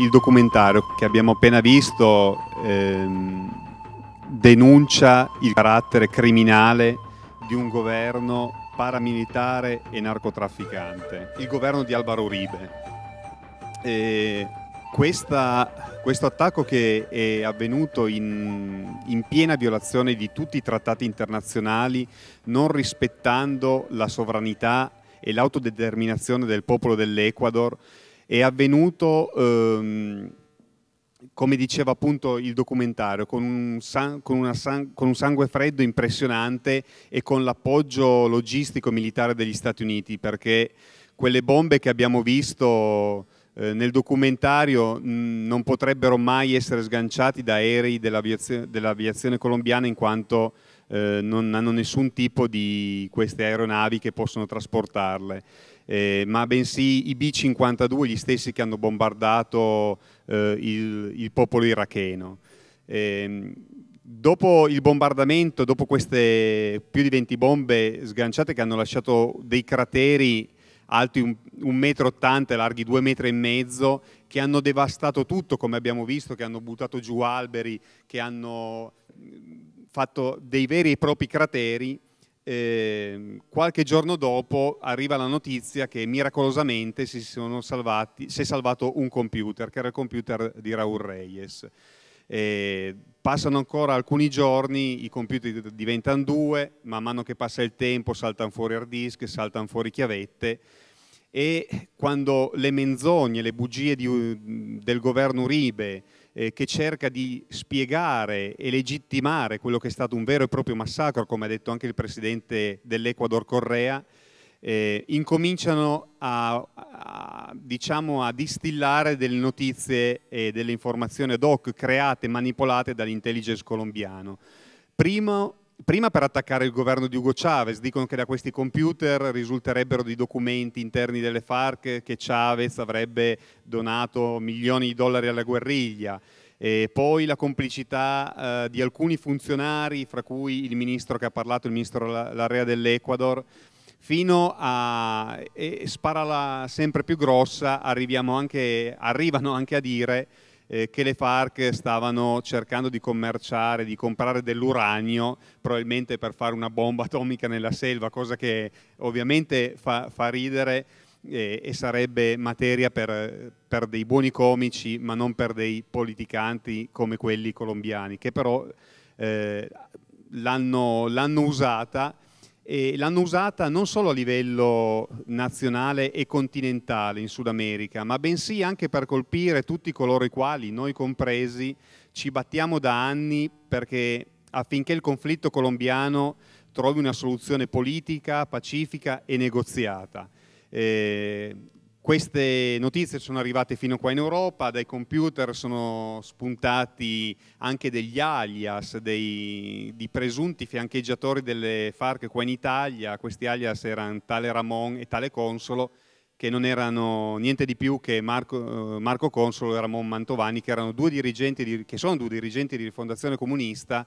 il documentario che abbiamo appena visto ehm, denuncia il carattere criminale di un governo paramilitare e narcotrafficante, il governo di Alvaro Uribe. E questa, questo attacco che è avvenuto in, in, piena violazione di tutti i trattati internazionali, non rispettando la sovranità e l'autodeterminazione del popolo dell'Ecuador, è avvenuto, ehm, come diceva appunto il documentario, con un, san, con, san, con un, sangue freddo impressionante e con l'appoggio logistico militare degli Stati Uniti, perché quelle bombe che abbiamo visto eh, nel documentario non potrebbero mai essere sganciati da aerei dell'aviazione, dell'aviazione colombiana in quanto eh, non hanno nessun tipo di queste aeronavi che possono trasportarle eh, ma bensì i B-52, gli stessi che hanno bombardato eh, il, il, popolo iracheno. Eh, dopo il bombardamento, dopo queste più di 20 bombe sganciate che hanno lasciato dei crateri alti 1,80 m, larghi 2,5 metri e mezzo, che hanno devastato tutto, come abbiamo visto, che hanno buttato giù alberi, che hanno mm, fatto dei veri e propri crateri, eh, qualche giorno dopo arriva la notizia che miracolosamente si, salvati, si, è salvato un computer, che era il computer di Raul Reyes. Eh, passano ancora alcuni giorni, i computer diventano due, man mano che passa il tempo saltano fuori hard disk, saltano fuori chiavette e quando le menzogne, le bugie di, del governo Uribe, eh, che cerca di spiegare e legittimare quello che è stato un vero e proprio massacro, come ha detto anche il presidente dell'Ecuador Correa, eh, incominciano a, a, diciamo, a, distillare delle notizie e delle informazioni ad hoc create e manipolate dall'intelligence colombiano. Primo, prima per attaccare il governo di Hugo Chavez, dicono che da questi computer risulterebbero dei documenti interni delle FARC che Chavez avrebbe donato milioni di dollari alla guerriglia. E poi la complicità eh, di alcuni funzionari, fra cui il ministro che ha parlato, il ministro Larrea dell'Ecuador, fino a e spara sempre più grossa, anche, arrivano anche a dire eh, che le FARC stavano cercando di commerciare, di comprare dell'uranio, probabilmente per fare una bomba atomica nella selva, cosa che ovviamente fa, fa ridere eh, e sarebbe materia per, per dei buoni comici, ma non per dei politicanti come quelli colombiani, che però... Eh, l'hanno, usata e l'hanno usata non solo a livello nazionale e continentale in Sud America, ma bensì anche per colpire tutti coloro i quali, noi compresi, ci battiamo da anni perché affinché il conflitto colombiano trovi una soluzione politica, pacifica e negoziata. Eh, queste notizie sono arrivate fino qua in Europa, dai computer sono spuntati anche degli alias dei, di presunti fiancheggiatori delle FARC qua in Italia, questi alias erano tale Ramon e tale Consolo che non erano niente di più che Marco, eh, Marco Consolo e Ramon Mantovani che, erano due dirigenti di, che sono due dirigenti di Rifondazione Comunista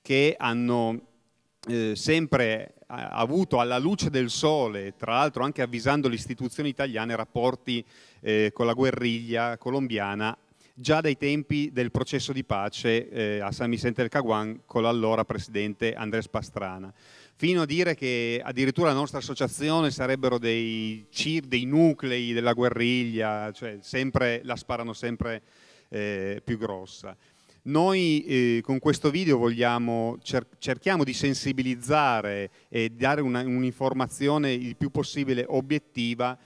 che hanno eh, sempre avuto alla luce del sole, tra l'altro anche avvisando le istituzioni italiane, rapporti eh, con la guerriglia colombiana già dai tempi del processo di pace eh, a San Vicente del Caguan con l'allora presidente Andrés Pastrana, fino a dire che addirittura la nostra associazione sarebbero dei, dei nuclei della guerriglia, cioè sempre, la sparano sempre eh, più grossa. Noi eh, con questo video vogliamo, cer cerchiamo di sensibilizzare e dare un'informazione il più possibile obiettiva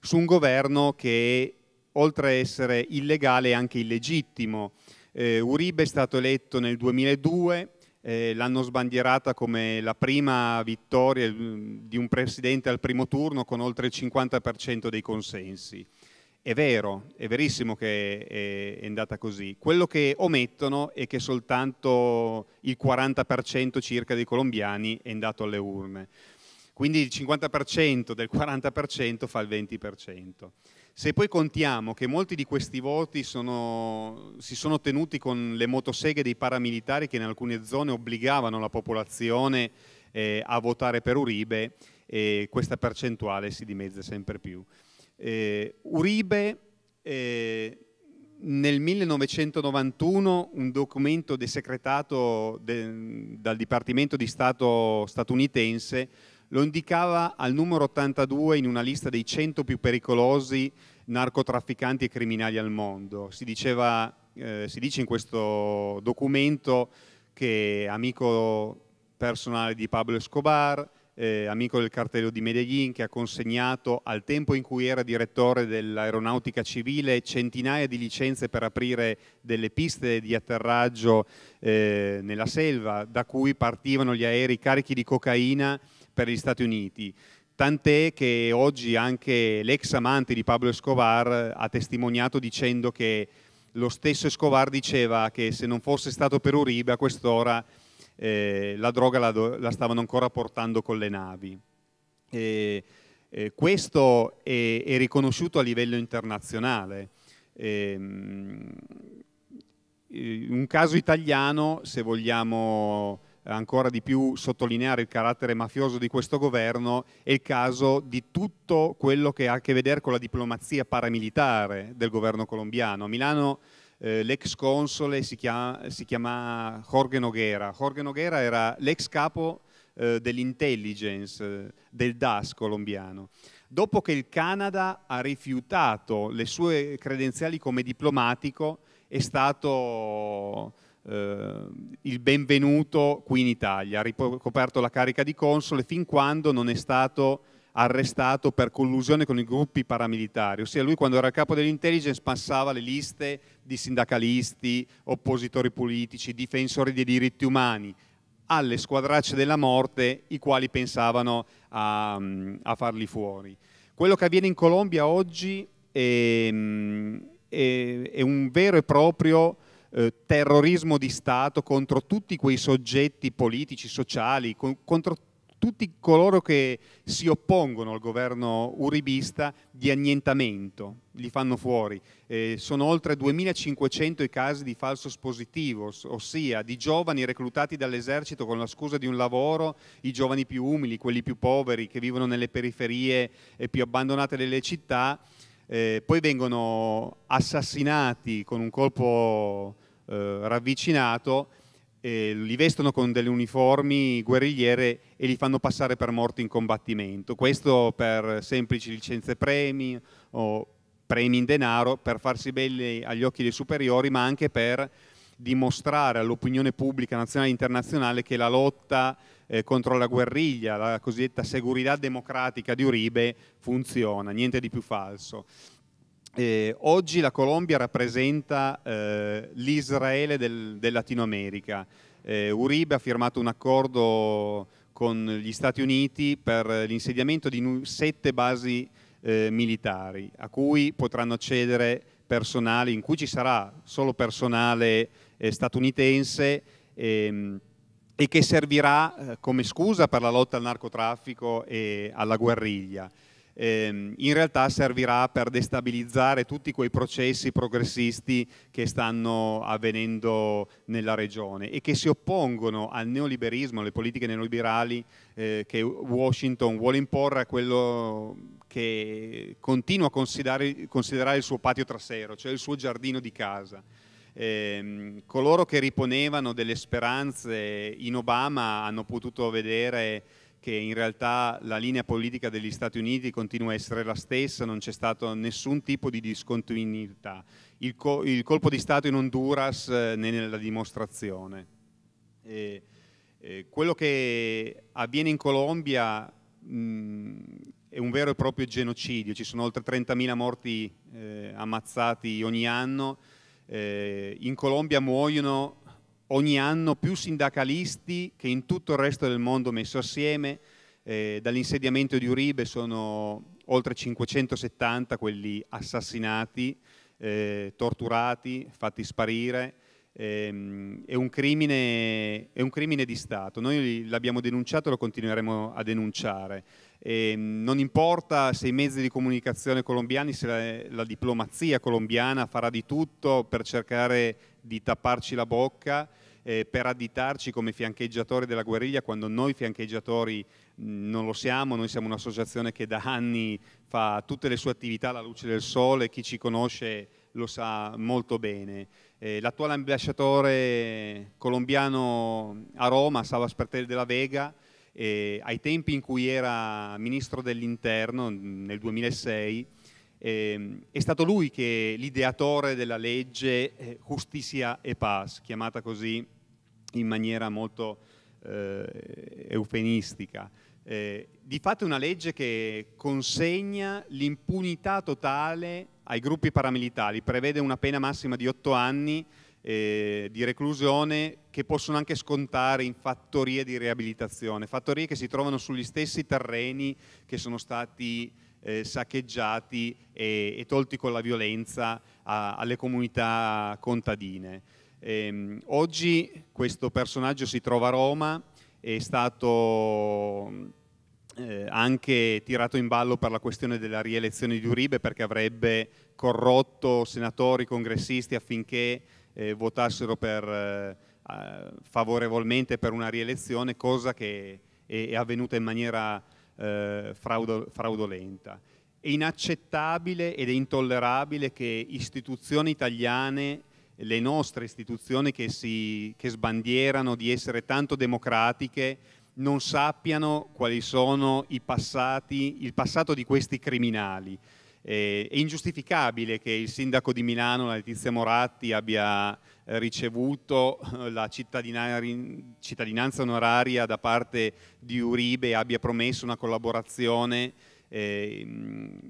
su un governo che oltre a essere illegale è anche illegittimo. Eh, Uribe è stato eletto nel 2002, eh, l'hanno sbandierata come la prima vittoria mm, di un presidente al primo turno con oltre il 50% dei consensi è vero, è verissimo che è, è, andata così. Quello che omettono è che soltanto il 40% circa dei colombiani è andato alle urne. Quindi il 50% del 40% fa il 20%. Se poi contiamo che molti di questi voti sono, si sono tenuti con le motoseghe dei paramilitari che in alcune zone obbligavano la popolazione eh, a votare per Uribe, eh, questa percentuale si dimezza sempre più. Eh, Uribe, eh, nel 1991 un documento desecretato de, dal Dipartimento di Stato statunitense lo indicava al numero 82 in una lista dei 100 più pericolosi narcotrafficanti e criminali al mondo. Si, diceva, eh, si dice in questo documento che è amico personale di Pablo Escobar, eh, amico del cartello di Medellin, che ha consegnato al tempo in cui era direttore dell'aeronautica civile centinaia di licenze per aprire delle piste di atterraggio eh, nella selva, da cui partivano gli aerei carichi di cocaina per gli Stati Uniti tant'è che oggi anche l'ex amante di Pablo Escobar eh, ha testimoniato dicendo che lo stesso Escobar diceva che se non fosse stato per Uribe a quest'ora eh, la droga la, la, stavano ancora portando con le navi. E, eh, questo è, è, riconosciuto a livello internazionale. E, ehm, eh, un caso italiano, se vogliamo ancora di più sottolineare il carattere mafioso di questo governo è il caso di tutto quello che ha a che vedere con la diplomazia paramilitare del governo colombiano. A Milano eh, l'ex console si, chiama, si chiama Jorge Noguera. Jorge Noguera era l'ex capo eh, dell'intelligence eh, del DAS colombiano. Dopo che il Canada ha rifiutato le sue credenziali come diplomatico, è stato eh, il benvenuto qui in Italia, ha ricoperto la carica di console fin quando non è stato arrestato per collusione con i gruppi paramilitari, ossia lui quando era capo dell'intelligence passava le liste di sindacalisti, oppositori politici, difensori dei diritti umani, alle squadracce della morte i quali pensavano a, a farli fuori. Quello che avviene in Colombia oggi è, è, è un vero e proprio eh, terrorismo di Stato contro tutti quei soggetti politici, sociali, con, contro tutti coloro che si oppongono al governo uribista di annientamento, li fanno fuori. Eh, sono oltre 2500 i casi di falso positivo, ossia di giovani reclutati dall'esercito con la scusa di un lavoro, i giovani più umili, quelli più poveri, che vivono nelle periferie più abbandonate delle città, eh, poi vengono assassinati con un colpo eh, ravvicinato eh, li vestono con delle uniformi guerrigliere e li fanno passare per morti in combattimento. Questo per semplici licenze premi o premi in denaro, per farsi belli agli occhi dei superiori, ma anche per dimostrare all'opinione pubblica nazionale e internazionale che la lotta eh, contro la guerriglia, la cosiddetta seguridad democratica di Uribe, funziona, niente di più falso. Eh, oggi la Colombia rappresenta eh, l'Israele del, del, Latino America. Eh, Uribe ha firmato un accordo con gli Stati Uniti per l'insediamento di sette basi eh, militari a cui potranno accedere personale, in cui ci sarà solo personale eh, statunitense ehm, e che servirà eh, come scusa per la lotta al narcotraffico e alla guerriglia ehm, in realtà servirà per destabilizzare tutti quei processi progressisti che stanno avvenendo nella regione e che si oppongono al neoliberismo, alle politiche neoliberali eh, che Washington vuole imporre a quello che continua a considerare, considerare il suo patio trasero, cioè il suo giardino di casa. Eh, coloro che riponevano delle speranze in Obama hanno potuto vedere che in realtà la linea politica degli Stati Uniti continua a essere la stessa, non c'è stato nessun tipo di discontinuità. Il, co il colpo di Stato in Honduras eh, ne è nella dimostrazione. E, eh, quello che avviene in Colombia mh, mm, è un vero e proprio genocidio, ci sono oltre 30.000 morti eh, ammazzati ogni anno, eh, in Colombia muoiono ogni anno più sindacalisti che in tutto il resto del mondo messo assieme, eh, dall'insediamento di Uribe sono oltre 570 quelli assassinati, eh, torturati, fatti sparire, ehm, è, un crimine, è, un crimine, di Stato. Noi l'abbiamo denunciato e lo continueremo a denunciare. E ehm, non importa se i mezzi di comunicazione colombiani, se la, la diplomazia colombiana farà di tutto per cercare di tapparci la bocca eh, per additarci come fiancheggiatori della guerriglia quando noi fiancheggiatori non lo siamo, noi siamo un'associazione che da anni fa tutte le sue attività alla luce del sole, chi ci conosce lo sa molto bene. Eh, l'attuale ambasciatore colombiano a Roma, Salva Spertelli della Vega, eh, ai tempi in cui era ministro dell'interno nel 2006, eh, è stato lui che l'ideatore della legge eh, Justicia e Paz, chiamata così in maniera molto eh, eufenistica. Eh, di fatto è una legge che consegna l'impunità totale ai gruppi paramilitari, prevede una pena massima di otto anni eh, di reclusione che possono anche scontare in fattorie di riabilitazione, fattorie che si trovano sugli stessi terreni che sono stati eh, saccheggiati e, e, tolti con la violenza a, alle comunità contadine. E, ehm, oggi questo personaggio si trova a Roma, è stato eh, anche tirato in ballo per la questione della rielezione di Uribe perché avrebbe corrotto senatori, congressisti affinché eh, votassero per, eh, favorevolmente per una rielezione, cosa che è, è avvenuta in maniera eh, fraudo, fraudolenta. È inaccettabile ed è intollerabile che istituzioni italiane, le nostre istituzioni che, si, che sbandierano di essere tanto democratiche, non sappiano quali sono i passati, il passato di questi criminali. Eh, è ingiustificabile che il sindaco di Milano, Letizia Moratti, abbia eh, ricevuto eh, la cittadinanza onoraria da parte di Uribe e abbia promesso una collaborazione ehm,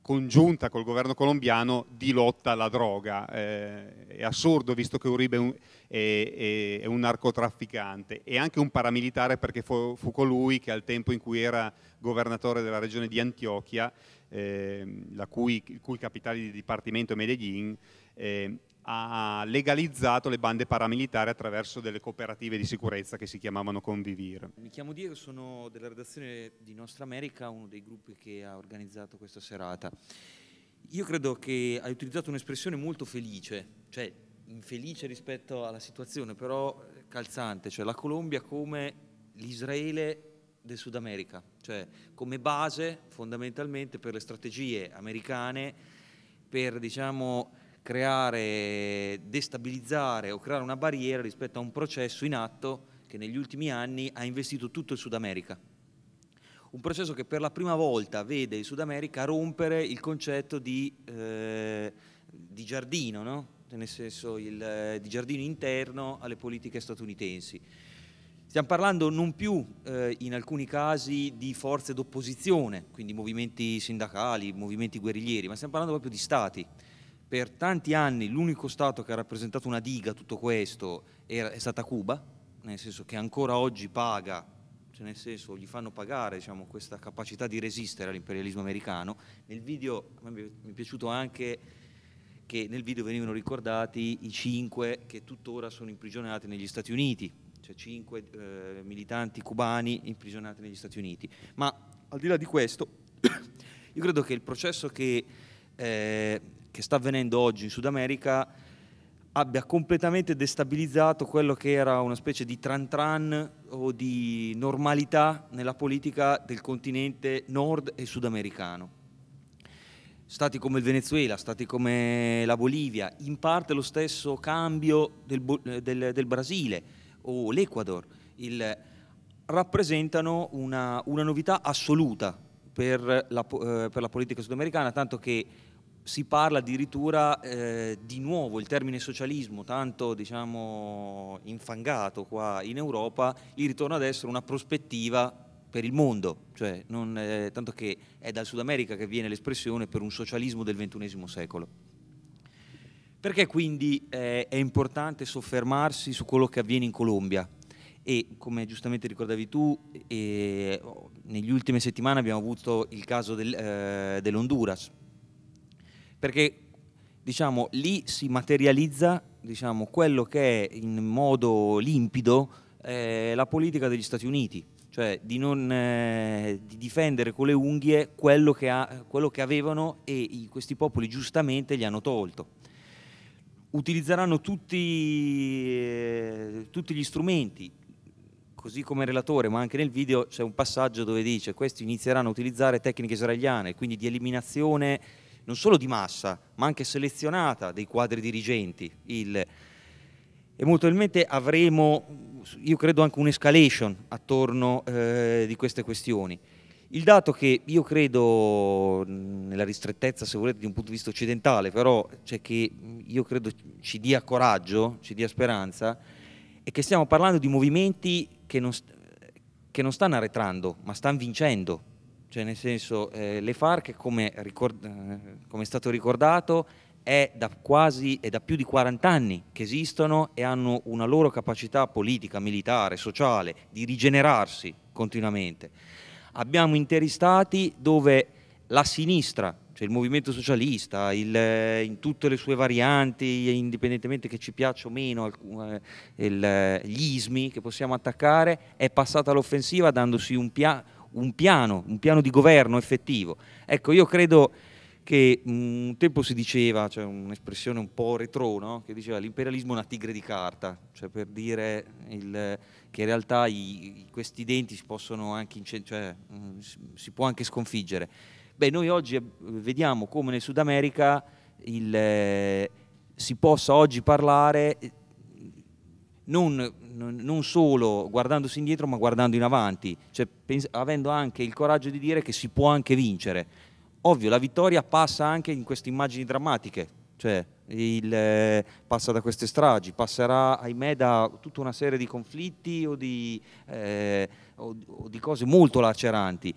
congiunta col governo colombiano di lotta alla droga. è assurdo visto che Uribe è, un narcotrafficante e anche un paramilitare perché fu, colui che al tempo in cui era governatore della regione di Antiochia Ehm, cui, il cui capitale di dipartimento è Medellin, ehm, ha legalizzato le bande paramilitari attraverso delle cooperative di sicurezza che si chiamavano Convivir. Mi chiamo Diego, sono della redazione di Nostra America, uno dei gruppi che ha organizzato questa serata. Io credo che hai utilizzato un'espressione molto felice, cioè infelice rispetto alla situazione, però calzante, cioè la Colombia come l'Israele del Sud America, cioè come base fondamentalmente per le strategie americane per diciamo, creare, destabilizzare o creare una barriera rispetto a un processo in atto che negli ultimi anni ha investito tutto il Sud America. Un processo che per la prima volta vede il Sud America rompere il concetto di, eh, di giardino, no? nel senso il, eh, di giardino interno alle politiche statunitensi Stiamo parlando non più eh, in alcuni casi di forze d'opposizione, quindi movimenti sindacali, movimenti guerriglieri, ma stiamo parlando proprio di stati. Per tanti anni l'unico stato che ha rappresentato una diga a tutto questo era, è stata Cuba, nel senso che ancora oggi paga, cioè nel senso gli fanno pagare diciamo, questa capacità di resistere all'imperialismo americano. Nel video mi è piaciuto anche che nel video venivano ricordati i cinque che tuttora sono imprigionati negli Stati Uniti cioè 5 eh, militanti cubani imprigionati negli Stati Uniti. Ma al di là di questo, io credo che il processo che, eh, che sta avvenendo oggi in Sud America abbia completamente destabilizzato quello che era una specie di tran tran o di normalità nella politica del continente nord e sudamericano. Stati come il Venezuela, stati come la Bolivia, in parte lo stesso cambio del, del, del Brasile, o l'Ecuador, rappresentano una, una, novità assoluta per la, eh, per la, politica sudamericana, tanto che si parla addirittura eh, di nuovo il termine socialismo, tanto diciamo, infangato qua in Europa, il ritorno ad essere una prospettiva per il mondo, cioè non, eh, tanto che è dal Sud America che viene l'espressione per un socialismo del XXI secolo. Perché quindi eh, è importante soffermarsi su quello che avviene in Colombia? E come giustamente ricordavi tu, eh, negli ultime settimane abbiamo avuto il caso del, eh, dell'Honduras, perché diciamo, lì si materializza diciamo, quello che è in modo limpido eh, la politica degli Stati Uniti, cioè di, non, eh, di difendere con le unghie quello che, ha, quello che avevano e i, questi popoli giustamente gli hanno tolto utilizzeranno tutti, eh, tutti gli strumenti, così come relatore, ma anche nel video c'è un passaggio dove dice questi inizieranno a utilizzare tecniche israeliane, quindi di eliminazione non solo di massa, ma anche selezionata dei quadri dirigenti. Il, e molto probabilmente avremo, io credo, anche un'escalation attorno eh, di queste questioni. Il dato che io credo, nella ristrettezza se volete di un punto di vista occidentale, però cioè che io credo ci dia coraggio, ci dia speranza, è che stiamo parlando di movimenti che non, che non stanno arretrando, ma stanno vincendo. Cioè nel senso, eh, le FARC, come, ricord, eh, come, è stato ricordato, è da, quasi, è da più di 40 anni che esistono e hanno una loro capacità politica, militare, sociale, di rigenerarsi continuamente abbiamo interi stati dove la sinistra, cioè il movimento socialista, il, eh, in tutte le sue varianti, indipendentemente che ci piaccia o meno eh, il, eh, gli ismi che possiamo attaccare, è passata all'offensiva dandosi un, pia, un, piano, un piano di governo effettivo. Ecco, io credo che mm, un tempo si diceva, cioè un'espressione un po' retro, no? che diceva l'imperialismo è una tigre di carta, cioè per dire il che in realtà i, questi denti si possono anche, cioè, mm, si può anche sconfiggere. Beh, noi oggi vediamo come nel Sud America il, eh, si possa oggi parlare eh, non, non, solo guardandosi indietro ma guardando in avanti, cioè, pens- avendo anche il coraggio di dire che si può anche vincere. Ovvio, la vittoria passa anche in queste immagini drammatiche, cioè, il, eh, passa da queste stragi, passerà ahimè da tutta una serie di conflitti o di, eh, o, o di cose molto laceranti.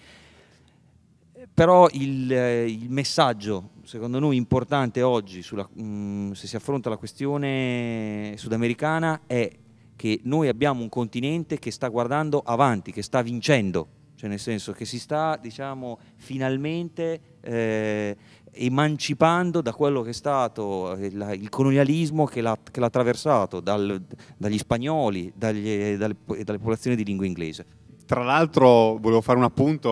Però il, eh, il, messaggio, secondo noi, importante oggi, sulla, mh, mm, se si affronta la questione sudamericana, è che noi abbiamo un continente che sta guardando avanti, che sta vincendo, cioè nel senso che si sta, diciamo, finalmente eh, emancipando da quello che è stato il, eh, il colonialismo che l'ha, attraversato, dal, dagli spagnoli, dagli, dalle, dalle popolazioni di lingua inglese. Tra l'altro volevo fare un appunto,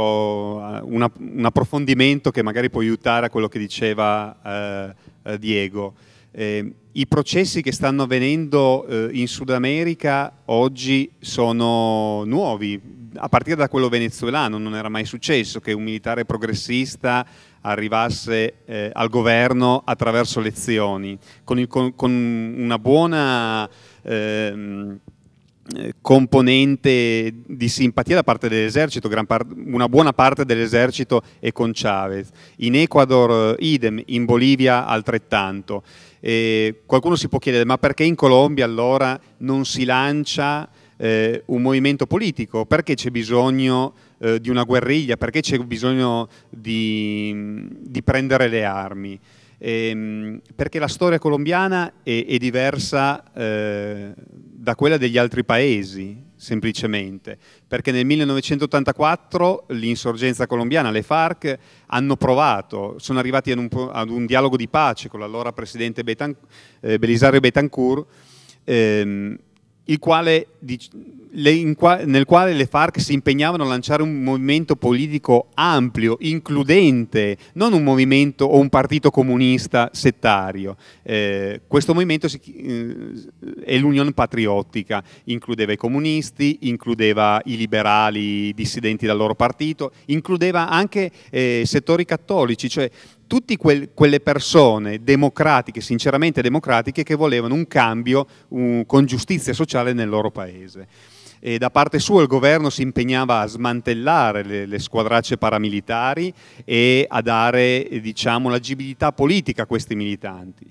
eh, una, un approfondimento che magari può aiutare a quello che diceva eh, eh Diego. Eh, I processi che stanno avvenendo eh, in Sud America oggi sono nuovi, a partire da quello venezuelano non era mai successo che un militare progressista arrivasse eh, al governo attraverso elezioni, con, con, con una buona eh, componente di simpatia da parte dell'esercito, una buona parte dell'esercito è con Chavez, in Ecuador eh, idem, in Bolivia altrettanto. E qualcuno si può chiedere ma perché in Colombia allora non si lancia eh, un movimento politico? Perché c'è bisogno eh, di una guerriglia, perché c'è bisogno di, di prendere le armi. E, ehm, perché la storia colombiana è, è diversa eh, da quella degli altri paesi, semplicemente, perché nel 1984 l'insorgenza colombiana, le FARC, hanno provato, sono arrivati ad un, ad un dialogo di pace con l'allora presidente Betanc- eh, Belisario Betancourt. Ehm, quale, nel quale le FARC si impegnavano a lanciare un movimento politico ampio, includente, non un movimento o un partito comunista settario. Eh, questo movimento si, eh, è l'Unione Patriottica, includeva i comunisti, includeva i liberali dissidenti dal loro partito, includeva anche eh, settori cattolici, cioè tutte quel, quelle persone democratiche, sinceramente democratiche, che volevano un cambio un, con giustizia sociale nel loro paese. E da parte sua il governo si impegnava a smantellare le, le squadracce paramilitari e a dare eh, diciamo, l'agibilità politica a questi militanti.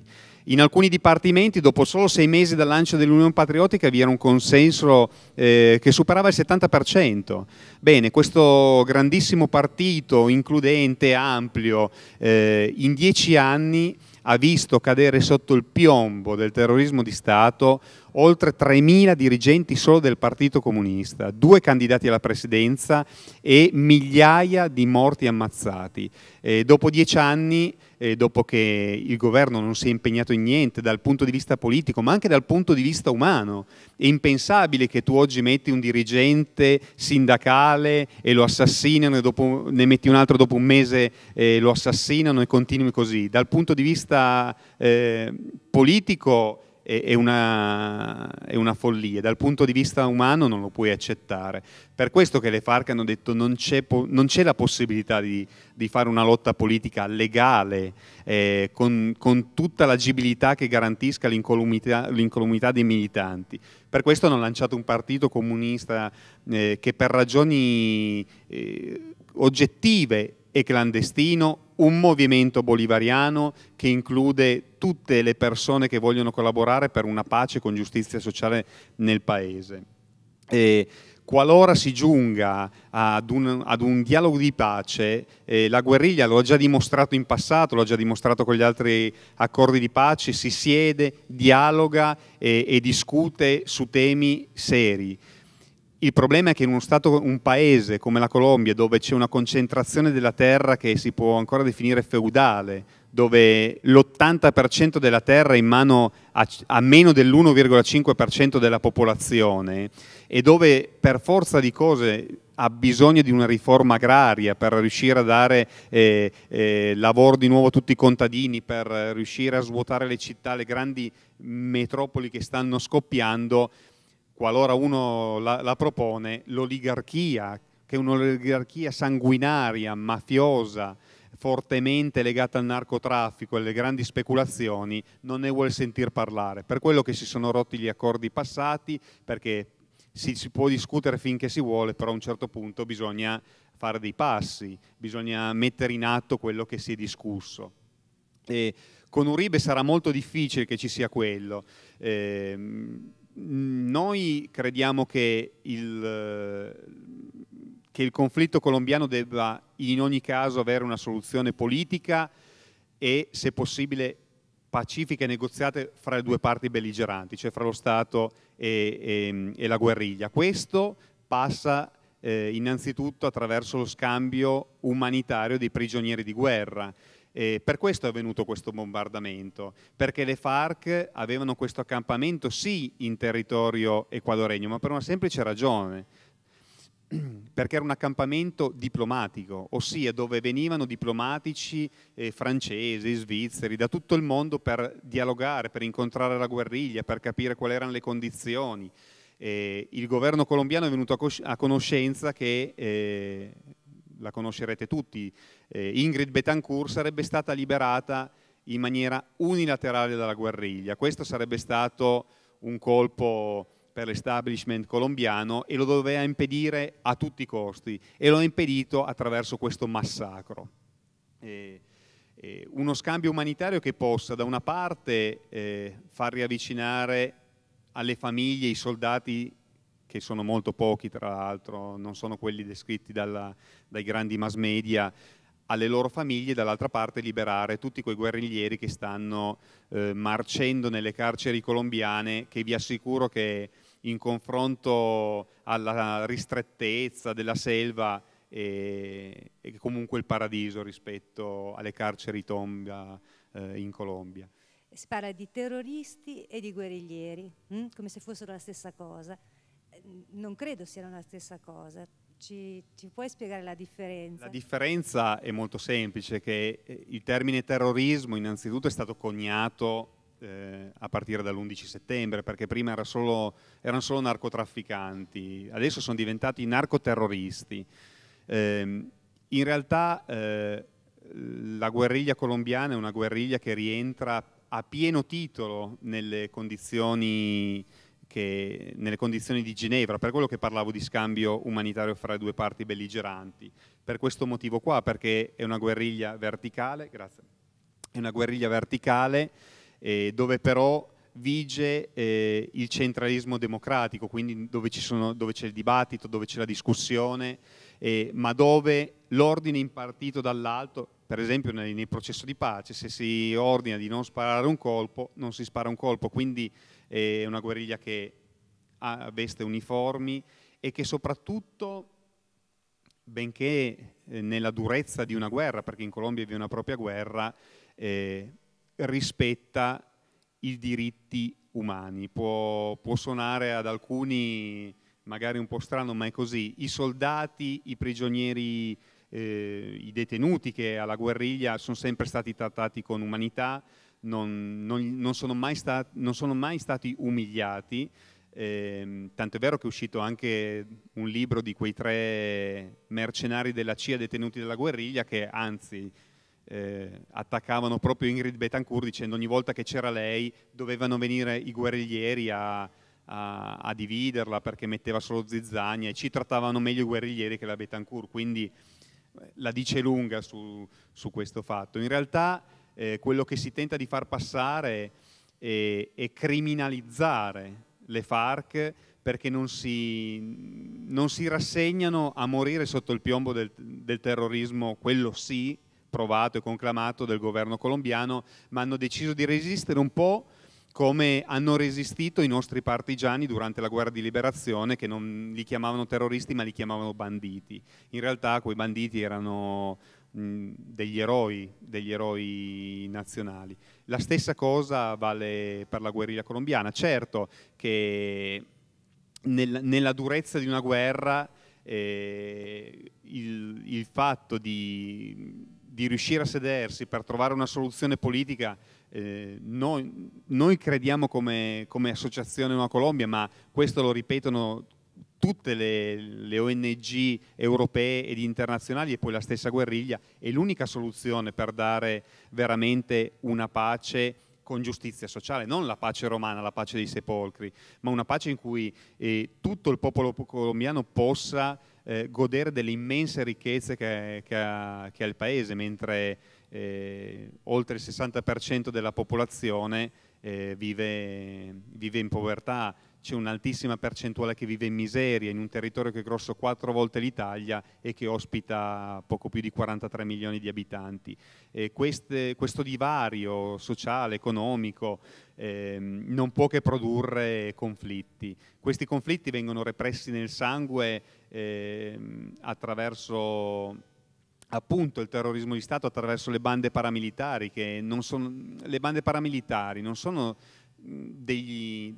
In alcuni dipartimenti, dopo solo sei mesi dal lancio dell'Unione Patriottica, vi era un consenso eh, che superava il 70%. Bene, questo grandissimo partito, includente, amplio, eh, in dieci anni ha visto cadere sotto il piombo del terrorismo di Stato oltre 3.000 dirigenti solo del Partito Comunista, due candidati alla presidenza e migliaia di morti ammazzati. E dopo dieci anni eh, dopo che il governo non si è impegnato in niente dal punto di vista politico, ma anche dal punto di vista umano. È impensabile che tu oggi metti un dirigente sindacale e lo assassinano e dopo, ne metti un altro dopo un mese e lo assassinano e continui così. Dal punto di vista eh, politico è una, è una follia, dal punto di vista umano non lo puoi accettare. Per questo che le FARC hanno detto non c'è, non c'è la possibilità di, di, fare una lotta politica legale, eh, con, con, tutta l'agibilità che garantisca l'incolumità, l'incolumità, dei militanti. Per questo hanno lanciato un partito comunista eh, che per ragioni eh, oggettive e clandestino un movimento bolivariano che include tutte le persone che vogliono collaborare per una pace con giustizia sociale nel Paese. E qualora si giunga ad un, ad un dialogo di pace, eh, la guerriglia lo ha già dimostrato in passato, lo ha già dimostrato con gli altri accordi di pace, si siede, dialoga e, e discute su temi seri. Il problema è che in uno stato, un paese come la Colombia, dove c'è una concentrazione della terra che si può ancora definire feudale, dove l'80% della terra è in mano a, a meno dell'1,5% della popolazione e dove per forza di cose ha bisogno di una riforma agraria per riuscire a dare eh, eh, lavoro di nuovo a tutti i contadini, per riuscire a svuotare le città, le grandi metropoli che stanno scoppiando, qualora uno la, la propone, l'oligarchia, che è un'oligarchia sanguinaria, mafiosa, fortemente legata al narcotraffico e alle grandi speculazioni, non ne vuole sentir parlare. Per quello che si sono rotti gli accordi passati, perché si, si può discutere finché si vuole, però a un certo punto bisogna fare dei passi, bisogna mettere in atto quello che si è discusso. E con Uribe sarà molto difficile che ci sia quello. Ehm, Mm, noi crediamo che il, eh, che il conflitto colombiano debba in ogni caso avere una soluzione politica e, se possibile, pacifica e negoziata fra le due parti belligeranti, cioè fra lo Stato e, e, e la guerriglia. Questo passa eh, innanzitutto attraverso lo scambio umanitario dei prigionieri di guerra. E per questo è avvenuto questo bombardamento, perché le FARC avevano questo accampamento sì in territorio ecuadoregno, ma per una semplice ragione, perché era un accampamento diplomatico, ossia dove venivano diplomatici eh, francesi, svizzeri, da tutto il mondo per dialogare, per incontrare la guerriglia, per capire quali erano le condizioni. Eh, il governo colombiano è venuto a, cosci- a conoscenza che eh, la conoscerete tutti, eh, Ingrid Betancourt sarebbe stata liberata in maniera unilaterale dalla guerriglia. Questo sarebbe stato un colpo per l'establishment colombiano e lo doveva impedire a tutti i costi e lo ha impedito attraverso questo massacro. E, e uno scambio umanitario che possa da una parte eh, far riavvicinare alle famiglie i soldati che sono molto pochi tra l'altro, non sono quelli descritti dalla, dai grandi mass media, alle loro famiglie dall'altra parte liberare tutti quei guerriglieri che stanno eh, marcendo nelle carceri colombiane che vi assicuro che in confronto alla ristrettezza della selva è, eh, è comunque il paradiso rispetto alle carceri tomba eh, in Colombia. Si parla di terroristi e di guerriglieri, hm? come se fossero la stessa cosa non credo sia la stessa cosa. Ci, ci, puoi spiegare la differenza? La differenza è molto semplice, che eh, il termine terrorismo innanzitutto è stato coniato eh, a partire dall'11 settembre, perché prima era solo, erano solo narcotrafficanti, adesso sono diventati narcoterroristi. Eh, in realtà eh, la guerriglia colombiana è una guerriglia che rientra a pieno titolo nelle condizioni che nelle condizioni di Ginevra, per quello che parlavo di scambio umanitario fra le due parti belligeranti, per questo motivo qua, perché è una guerriglia verticale, grazie, è una guerriglia verticale eh, dove però vige eh, il centralismo democratico, quindi dove, sono, dove, c'è il dibattito, dove c'è la discussione, eh, ma dove l'ordine impartito dall'alto, per esempio nel, nel processo di pace, se si ordina di non sparare un colpo, non si spara un colpo, quindi è una guerriglia che ha, veste uniformi e che soprattutto, benché eh, nella durezza di una guerra, perché in Colombia vi è una propria guerra, eh, rispetta i diritti umani. Può, può suonare ad alcuni magari un po' strano, ma è così. I soldati, i prigionieri eh, i detenuti che alla guerriglia sono sempre stati trattati con umanità, non, non, non, sono, mai stat- non sono, mai stati umiliati, eh, tanto è vero che è uscito anche un libro di quei tre mercenari della CIA detenuti dalla guerriglia che anzi eh, attaccavano proprio Ingrid Betancourt dicendo ogni volta che c'era lei dovevano venire i guerriglieri a, a, a dividerla perché metteva solo zizzania e ci trattavano meglio i guerriglieri che la Betancourt, quindi eh, la dice lunga su, su questo fatto. In realtà eh, quello che si tenta di far passare è, è criminalizzare le FARC perché non si, non si, rassegnano a morire sotto il piombo del, del terrorismo, quello sì, provato e conclamato del governo colombiano, ma hanno deciso di resistere un po' come hanno resistito i nostri partigiani durante la guerra di liberazione che non li chiamavano terroristi ma li chiamavano banditi. In realtà quei banditi erano degli, eroi, degli eroi nazionali. La stessa cosa vale per la guerriglia colombiana. Certo che nel, nella durezza di una guerra eh, il, il, fatto di, di, riuscire a sedersi per trovare una soluzione politica, eh, noi, noi, crediamo come, come associazione Nuova Colombia, ma questo lo ripetono tutte le, le, ONG europee ed internazionali e poi la stessa guerriglia è l'unica soluzione per dare veramente una pace con giustizia sociale, non la pace romana, la pace dei sepolcri, ma una pace in cui eh, tutto il popolo colombiano possa eh, godere delle immense ricchezze che, che, ha, che ha, il paese, mentre eh, oltre il 60% della popolazione eh, vive, vive in povertà, c'è un'altissima percentuale che vive in miseria, in un territorio che è grosso quattro volte l'Italia e che ospita poco più di 43 milioni di abitanti. Queste, questo divario sociale, economico, eh, non può che produrre conflitti. Questi conflitti vengono repressi nel sangue eh, attraverso appunto il terrorismo di Stato attraverso le bande paramilitari, che non sono, le bande paramilitari non sono degli,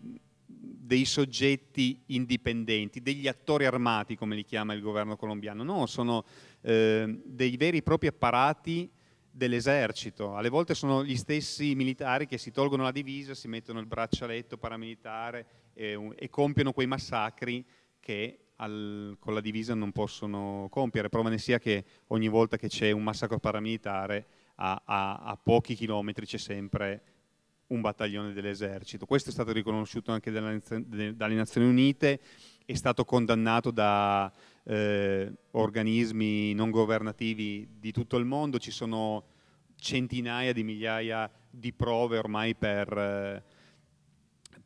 dei soggetti indipendenti, degli attori armati, come li chiama il governo colombiano. No, sono eh, dei veri e propri apparati dell'esercito. Alle volte sono gli stessi militari che si tolgono la divisa, si mettono il braccialetto paramilitare e, e compiono quei massacri che al, con la divisa non possono compiere. Prova ne sia che ogni volta che c'è un massacro paramilitare a, a, a pochi chilometri c'è sempre un battaglione dell'esercito. Questo è stato riconosciuto anche dalle Nazioni Unite, è stato condannato da eh, organismi non governativi di tutto il mondo, ci sono centinaia di migliaia di prove ormai per,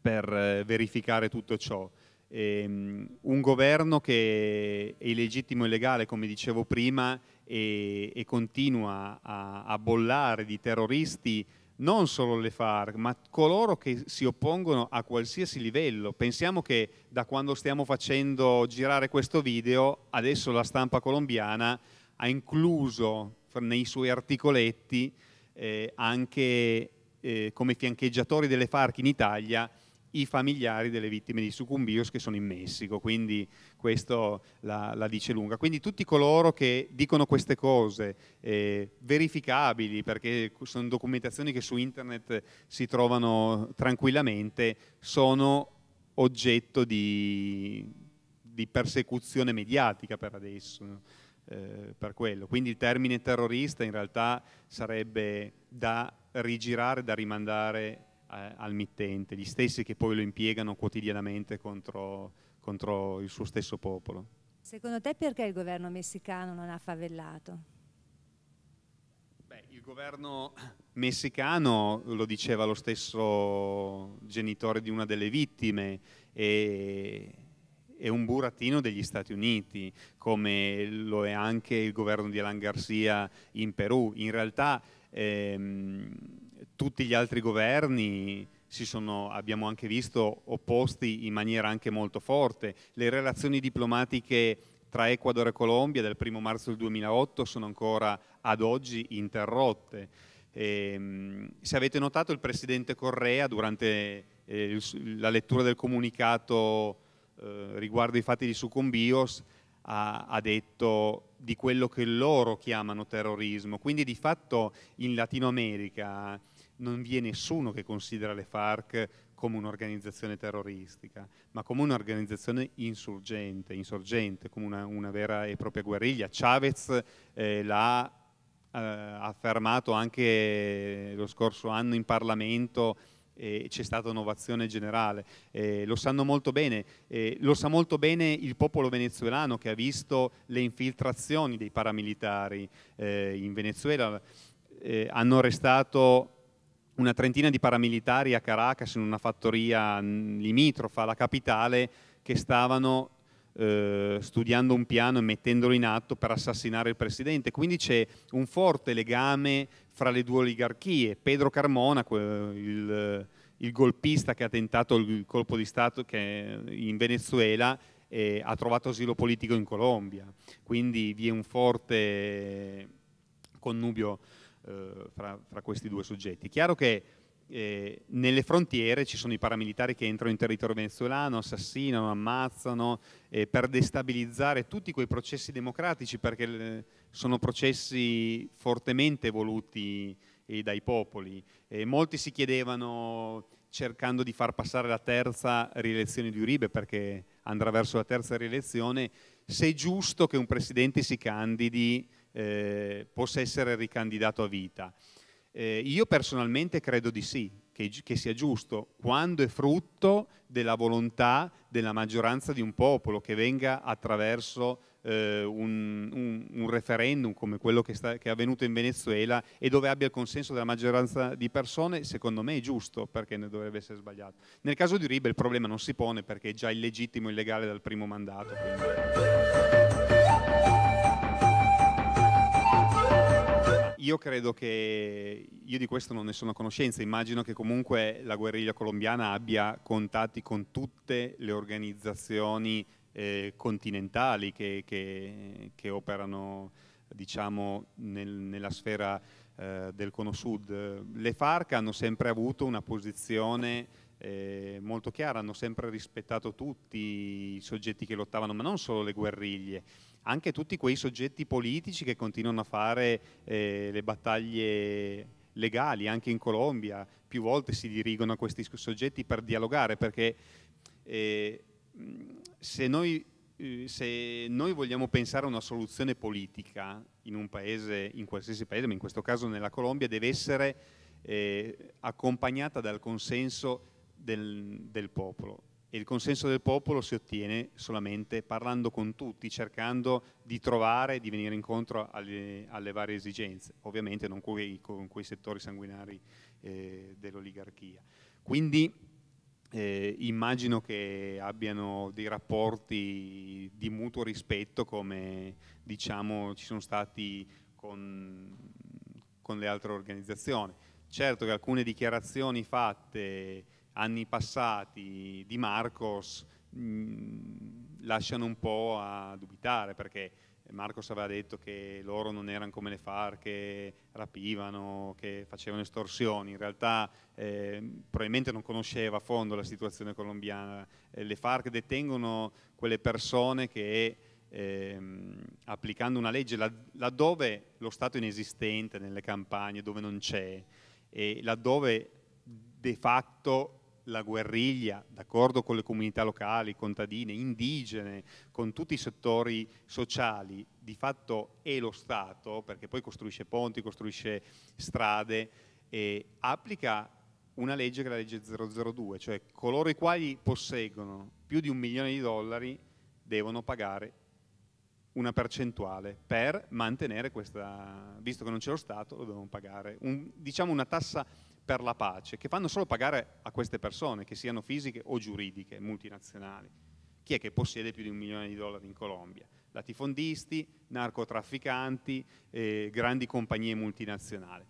per verificare tutto ciò. E, ehm, un governo che è illegittimo e illegale, come dicevo prima, e, e continua a, a bollare di terroristi non solo le FARC, ma coloro che si oppongono a qualsiasi livello. Pensiamo che da quando stiamo facendo girare questo video, adesso la stampa colombiana ha incluso nei suoi articoletti eh, anche eh, come fiancheggiatori delle FARC in Italia i familiari delle vittime di Sucumbios che sono in Messico, quindi questo la, la dice lunga. Quindi tutti coloro che dicono queste cose eh, verificabili, perché sono documentazioni che su internet si trovano tranquillamente, sono oggetto di, di persecuzione mediatica per adesso. Eh, per quello. Quindi il termine terrorista in realtà sarebbe da rigirare, da rimandare a, eh, al mittente, gli stessi che poi lo impiegano quotidianamente contro, contro il suo stesso popolo. Secondo te perché il governo messicano non ha favellato? Il governo messicano, lo diceva lo stesso genitore di una delle vittime, è, è, un burattino degli Stati Uniti, come lo è anche il governo di Alan Garcia in Perù. In realtà ehm, tutti gli altri governi si sono, abbiamo anche visto, opposti in maniera anche molto forte. Le relazioni diplomatiche tra Ecuador e Colombia dal 1 marzo del 2008 sono ancora ad oggi interrotte. E, ehm, se avete notato il Presidente Correa durante eh, la lettura del comunicato eh, riguardo i fatti di Sucombios ha, ha detto di quello che loro chiamano terrorismo. Quindi di fatto in Latino America non vi è nessuno che considera le FARC come un'organizzazione terroristica, ma come un'organizzazione insurgente, insorgente, come una, una, vera e propria guerriglia. Chavez eh, l'ha eh, affermato anche lo scorso anno in Parlamento eh, c'è stata un'ovazione generale, eh, lo sanno molto bene, eh, lo sa molto bene il popolo venezuelano che ha visto le infiltrazioni dei paramilitari eh, in Venezuela, eh, hanno arrestato una trentina di paramilitari a Caracas in una fattoria mm, limitrofa alla capitale che stavano eh, studiando un piano e mettendolo in atto per assassinare il presidente. Quindi c'è un forte legame fra le due oligarchie. Pedro Carmona, il, il golpista che ha tentato il colpo di Stato in Venezuela, eh, ha trovato asilo politico in Colombia. Quindi vi è un forte connubio eh, fra, fra, questi due soggetti. Chiaro che eh, nelle frontiere ci sono i paramilitari che entrano in territorio venezuelano, assassinano, ammazzano, eh, per destabilizzare tutti quei processi democratici, perché eh, sono processi fortemente voluti eh, dai popoli. molti si chiedevano cercando di far passare la terza rielezione di Uribe perché andrà verso la terza rielezione, se è giusto che un presidente si candidi eh, possa essere ricandidato a vita. Eh, io personalmente credo di sì, che, che, sia giusto, quando è frutto della volontà della maggioranza di un popolo che venga attraverso eh, un, un, un, referendum come quello che, sta, che, è avvenuto in Venezuela e dove abbia il consenso della maggioranza di persone, secondo me è giusto perché ne dovrebbe essere sbagliato. Nel caso di Ribe il problema non si pone perché è già illegittimo, e illegale dal primo mandato. Quindi. io credo che, io di questo non ne sono a conoscenza, immagino che comunque la guerriglia colombiana abbia contatti con tutte le organizzazioni eh, continentali che, che, che, operano diciamo, nel, nella sfera eh, del Cono Sud. Le FARC hanno sempre avuto una posizione eh, molto chiara, hanno sempre rispettato tutti i soggetti che lottavano, ma non solo le guerriglie anche tutti quei soggetti politici che continuano a fare eh, le battaglie legali, anche in Colombia, più volte si dirigono a questi soggetti per dialogare, perché eh, se, noi, eh, se, noi, vogliamo pensare a una soluzione politica in un paese, in qualsiasi paese, ma in questo caso nella Colombia, deve essere eh, accompagnata dal consenso del, del popolo e il consenso del popolo si ottiene solamente parlando con tutti, cercando di trovare, e di venire incontro alle, alle varie esigenze, ovviamente non quei, con quei settori sanguinari eh, dell'oligarchia. Quindi eh, immagino che abbiano dei rapporti di mutuo rispetto come diciamo ci sono stati con, con le altre organizzazioni. Certo che alcune dichiarazioni fatte anni passati di Marcos mm, lasciano un po' a dubitare perché Marcos aveva detto che loro non erano come le FARC, che rapivano, che facevano estorsioni, in realtà eh, probabilmente non conosceva a fondo la situazione colombiana, eh, le FARC detengono quelle persone che Ehm, applicando una legge laddove lo Stato è inesistente nelle campagne, dove non c'è e laddove de facto la guerriglia, d'accordo con le comunità locali, contadine, indigene, con tutti i settori sociali, di fatto è lo Stato, perché poi costruisce ponti, costruisce strade, e applica una legge che è la legge 002, cioè coloro i quali posseggono più di un milione di dollari devono pagare una percentuale per mantenere questa, visto che non c'è lo Stato, lo devono pagare, un, diciamo una tassa per la pace, che fanno solo pagare a queste persone, che siano fisiche o giuridiche, multinazionali. Chi è che possiede più di un milione di dollari in Colombia? Latifondisti, narcotrafficanti, eh, grandi compagnie multinazionali.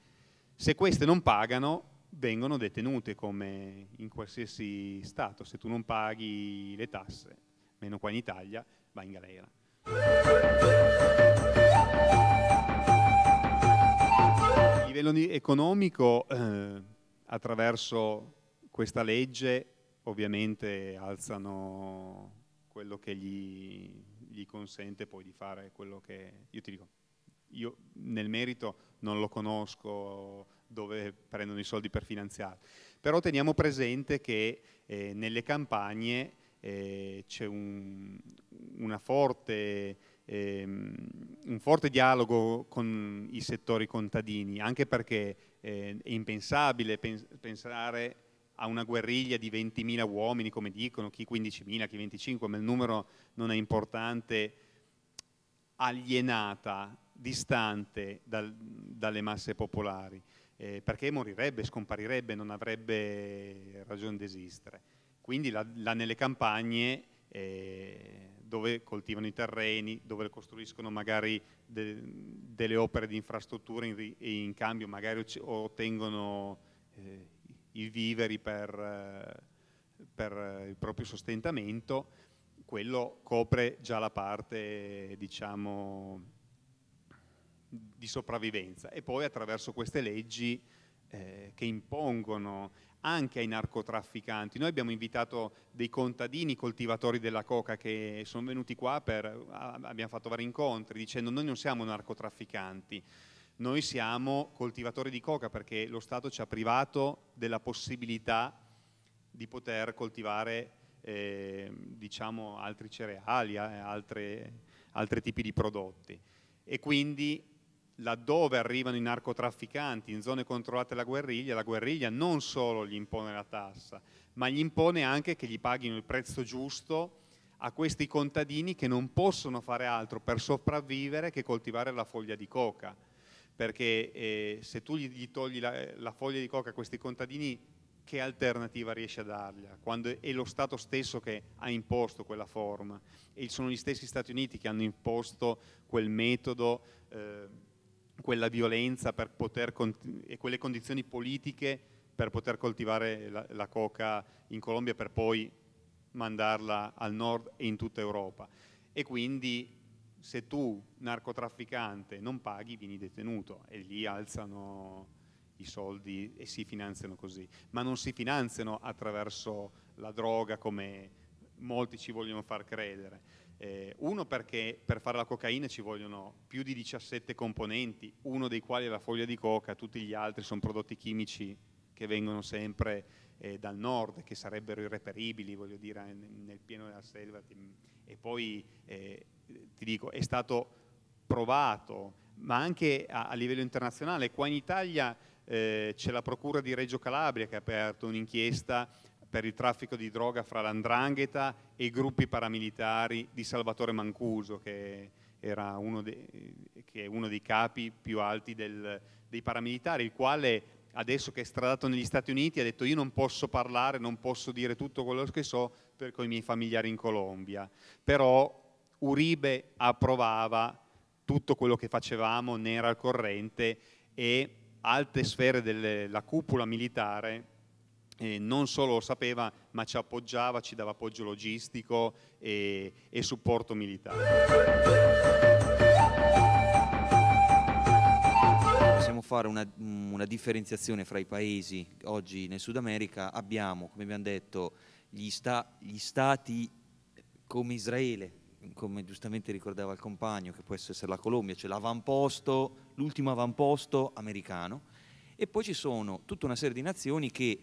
Se queste non pagano, vengono detenute come in qualsiasi Stato. Se tu non paghi le tasse, meno qua in Italia, vai in galera. livello economico, eh, attraverso questa legge, ovviamente alzano quello che gli, gli, consente poi di fare quello che... Io ti dico, io nel merito non lo conosco dove prendono i soldi per finanziare, però teniamo presente che eh, nelle campagne eh, c'è un, una forte ehm, un forte dialogo con i settori contadini, anche perché eh, è impensabile pens pensare a una guerriglia di 20.000 uomini, come dicono, chi 15.000, chi 25, ma il numero non è importante, alienata, distante dal, dalle masse popolari, eh, perché morirebbe, scomparirebbe, non avrebbe ragione d'esistere. Quindi là nelle campagne... Eh, dove coltivano i terreni, dove costruiscono magari de, delle opere di infrastrutture in, e in cambio magari ottengono eh, i viveri per, eh, per, eh, il proprio sostentamento, quello copre già la parte diciamo, di sopravvivenza e poi attraverso queste leggi eh, che impongono anche ai narcotrafficanti. Noi abbiamo invitato dei contadini coltivatori della coca che sono venuti qua, per, abbiamo fatto vari incontri dicendo noi non siamo narcotrafficanti, noi siamo coltivatori di coca perché lo Stato ci ha privato della possibilità di poter coltivare eh, diciamo, altri cereali, eh, altre, altri tipi di prodotti. E quindi laddove arrivano i narcotrafficanti in zone controllate dalla guerriglia, la guerriglia non solo gli impone la tassa, ma gli impone anche che gli paghino il prezzo giusto a questi contadini che non possono fare altro per sopravvivere che coltivare la foglia di coca. Perché eh, se tu gli togli la, eh, la, foglia di coca a questi contadini, che alternativa riesci a dargli? Quando è lo Stato stesso che ha imposto quella forma e sono gli stessi Stati Uniti che hanno imposto quel metodo. Eh, quella violenza e quelle condizioni politiche per poter coltivare la, la coca in Colombia per poi mandarla al nord e in tutta Europa. E quindi se tu, narcotrafficante, non paghi, vieni detenuto e lì alzano i soldi e si finanziano così, ma non si finanziano attraverso la droga come molti ci vogliono far credere. Eh, uno perché per fare la cocaina ci vogliono più di 17 componenti, uno dei quali è la foglia di coca, tutti gli altri sono prodotti chimici che vengono sempre eh, dal nord, che sarebbero irreperibili, voglio dire, nel, pieno della selva. E poi, eh, ti dico, è stato provato, ma anche a, a livello internazionale. Qua in Italia eh, c'è la Procura di Reggio Calabria che ha aperto un'inchiesta per il traffico di droga fra l'andrangheta e i gruppi paramilitari di Salvatore Mancuso, che, era uno, de, che è uno dei capi più alti del, dei paramilitari, il quale adesso che è stradato negli Stati Uniti ha detto io non posso parlare, non posso dire tutto quello che so per i miei familiari in Colombia. Però Uribe approvava tutto quello che facevamo, ne era al corrente e alte sfere della cupola militare eh, non solo lo sapeva ma ci appoggiava, ci dava appoggio logistico e, e supporto militare. Possiamo fare una, una differenziazione fra i paesi oggi nel Sud America, abbiamo come abbiamo detto gli, sta, gli stati come Israele, come giustamente ricordava il compagno, che può essere la Colombia, cioè l'avamposto, l'ultimo avamposto americano, e poi ci sono tutta una serie di nazioni che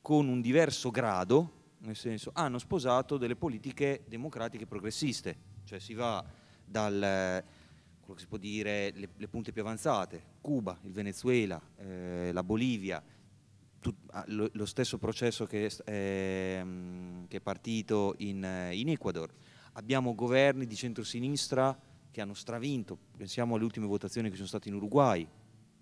con un diverso grado, nel senso hanno sposato delle politiche democratiche progressiste, cioè si va dal eh, quello che si può dire le, le punte più avanzate, Cuba, il Venezuela, eh, la Bolivia, tut, ah, lo, lo, stesso processo che, eh, che è partito in, eh, in, Ecuador. Abbiamo governi di centrosinistra che hanno stravinto, pensiamo alle ultime votazioni che sono state in Uruguay,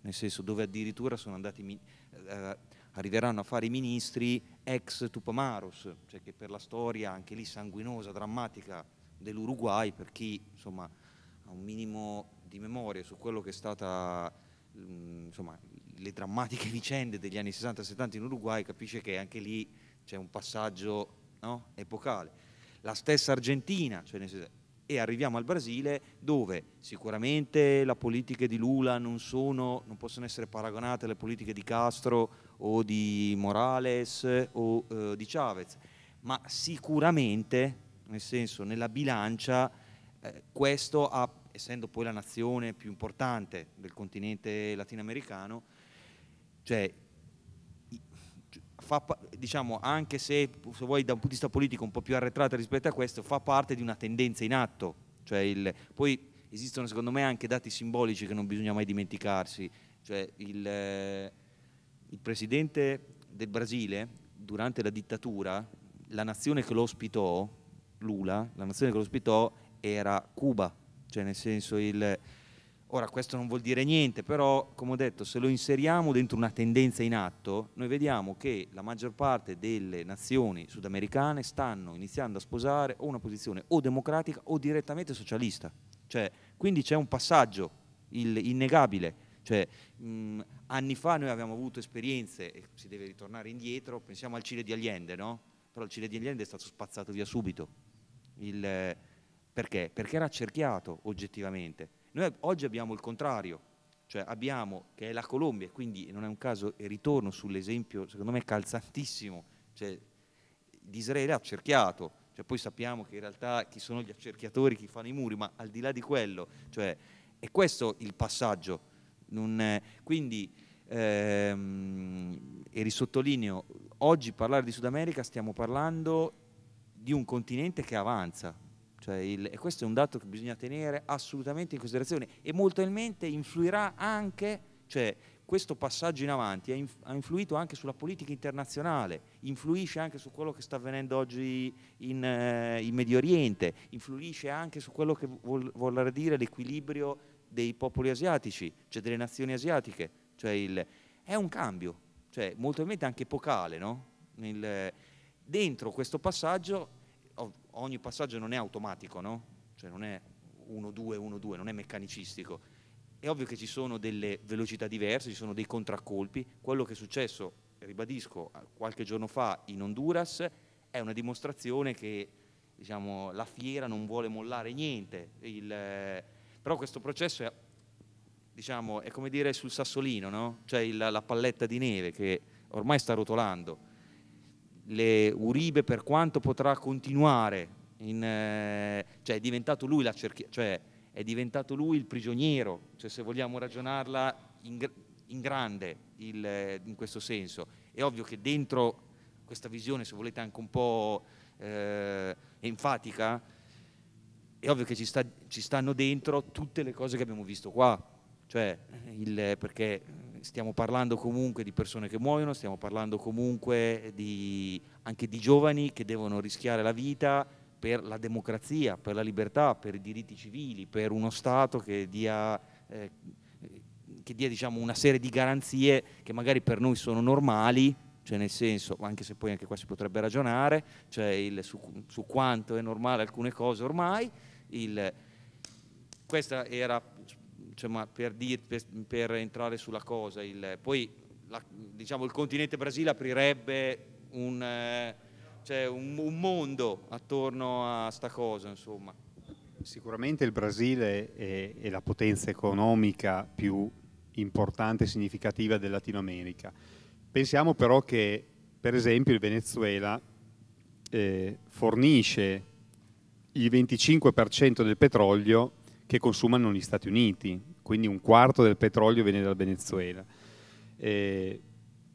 nel senso dove addirittura sono andati eh, arriveranno a fare i ministri ex Tupamaros, cioè che per la storia anche lì sanguinosa, drammatica dell'Uruguay, per chi insomma, ha un minimo di memoria su quello che è stata mm, insomma, le drammatiche vicende degli anni 60 70 in Uruguay, capisce che anche lì c'è un passaggio no, epocale. La stessa Argentina, cioè nel senso, e arriviamo al Brasile dove sicuramente le politiche di Lula non, sono, non, possono essere paragonate alle politiche di Castro o di Morales o eh, di Chavez, ma sicuramente, nel senso, nella bilancia eh, questo ha, essendo poi la nazione più importante del continente latinoamericano, cioè fa, diciamo, anche se, se vuoi da un punto di vista politico un po' più arretrata rispetto a questo, fa parte di una tendenza in atto. Cioè il, poi esistono secondo me anche dati simbolici che non bisogna mai dimenticarsi. Cioè il, eh, il presidente del Brasile, durante la dittatura, la nazione che lo ospitò, Lula, la nazione che lo ospitò era Cuba, cioè nel senso il Ora questo non vuol dire niente, però come ho detto se lo inseriamo dentro una tendenza in atto, noi vediamo che la maggior parte delle nazioni sudamericane stanno iniziando a sposare o una posizione o democratica o direttamente socialista. Cioè, quindi c'è un passaggio il, innegabile. Cioè, mh, anni fa noi abbiamo avuto esperienze, e si deve ritornare indietro, pensiamo al Cile di Allende, no? Però il Cile di Allende è stato spazzato via subito. Il, perché? Perché era accerchiato oggettivamente noi oggi abbiamo il contrario, cioè abbiamo, che è la Colombia, quindi non è un caso, e ritorno sull'esempio, secondo me calzantissimo, cioè, di Israele accerchiato, cioè, poi sappiamo che in realtà chi sono gli accerchiatori, chi fanno i muri, ma al di là di quello, cioè, è questo il passaggio. È, quindi, ehm, e risottolineo, oggi parlare di Sud America stiamo parlando di un continente che avanza, cioè il, e questo è un dato che bisogna tenere assolutamente in considerazione e molto probabilmente influirà anche, cioè questo passaggio in avanti ha, influito anche sulla politica internazionale, influisce anche su quello che sta avvenendo oggi in, eh, in Medio Oriente, influisce anche su quello che vuol, vuol dire l'equilibrio dei popoli asiatici, cioè delle nazioni asiatiche. Cioè il, è un cambio, cioè molto probabilmente anche epocale. No? Nel, dentro questo passaggio Oh, ogni passaggio non è automatico, no? Cioè non è 1-2, 1-2, non è meccanicistico. È ovvio che ci sono delle velocità diverse, ci sono dei contraccolpi. Quello che è successo, ribadisco, qualche giorno fa in Honduras è una dimostrazione che diciamo, la fiera non vuole mollare niente. Il, eh, però questo processo è, diciamo, è, come dire sul sassolino, no? cioè il, la palletta di neve che ormai sta rotolando le Uribe per quanto potrà continuare, in, eh, cioè è diventato lui la cerchia, cioè è diventato lui il prigioniero, cioè se vogliamo ragionarla in, in grande il, eh, in questo senso. È ovvio che dentro questa visione, se volete anche un po' eh, enfatica, è ovvio che ci, sta, ci, stanno dentro tutte le cose che abbiamo visto qua, cioè il, eh, perché stiamo parlando comunque di persone che muoiono, stiamo parlando comunque di, anche di giovani che devono rischiare la vita per la democrazia, per la libertà, per i diritti civili, per uno Stato che dia, eh, che dia diciamo, una serie di garanzie che magari per noi sono normali, cioè nel senso, anche se poi anche qua si potrebbe ragionare, cioè il, su, su, quanto è normale alcune cose ormai, il, questa era insomma, per, dir, per, per, entrare sulla cosa, il, poi la, diciamo, il continente Brasile aprirebbe un, eh, cioè un, un mondo attorno a sta cosa. Insomma. Sicuramente il Brasile è, è la potenza economica più importante e significativa del Latino America. Pensiamo però che per esempio il Venezuela eh, fornisce il 25% del petrolio che consumano gli Stati Uniti, quindi un quarto del petrolio viene dal Venezuela. Eh,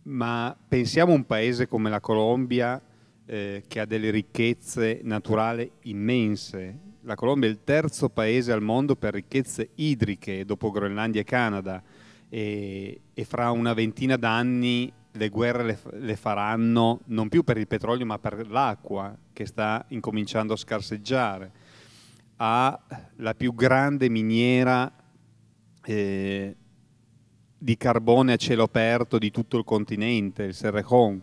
ma pensiamo a un paese come la Colombia eh, che ha delle ricchezze naturali immense. La Colombia è il terzo paese al mondo per ricchezze idriche dopo Groenlandia e Canada e, e fra una ventina d'anni le guerre le, le, faranno non più per il petrolio ma per l'acqua che sta incominciando a scarseggiare ha la più grande miniera eh, di carbone a cielo aperto di tutto il continente, il Serrejon,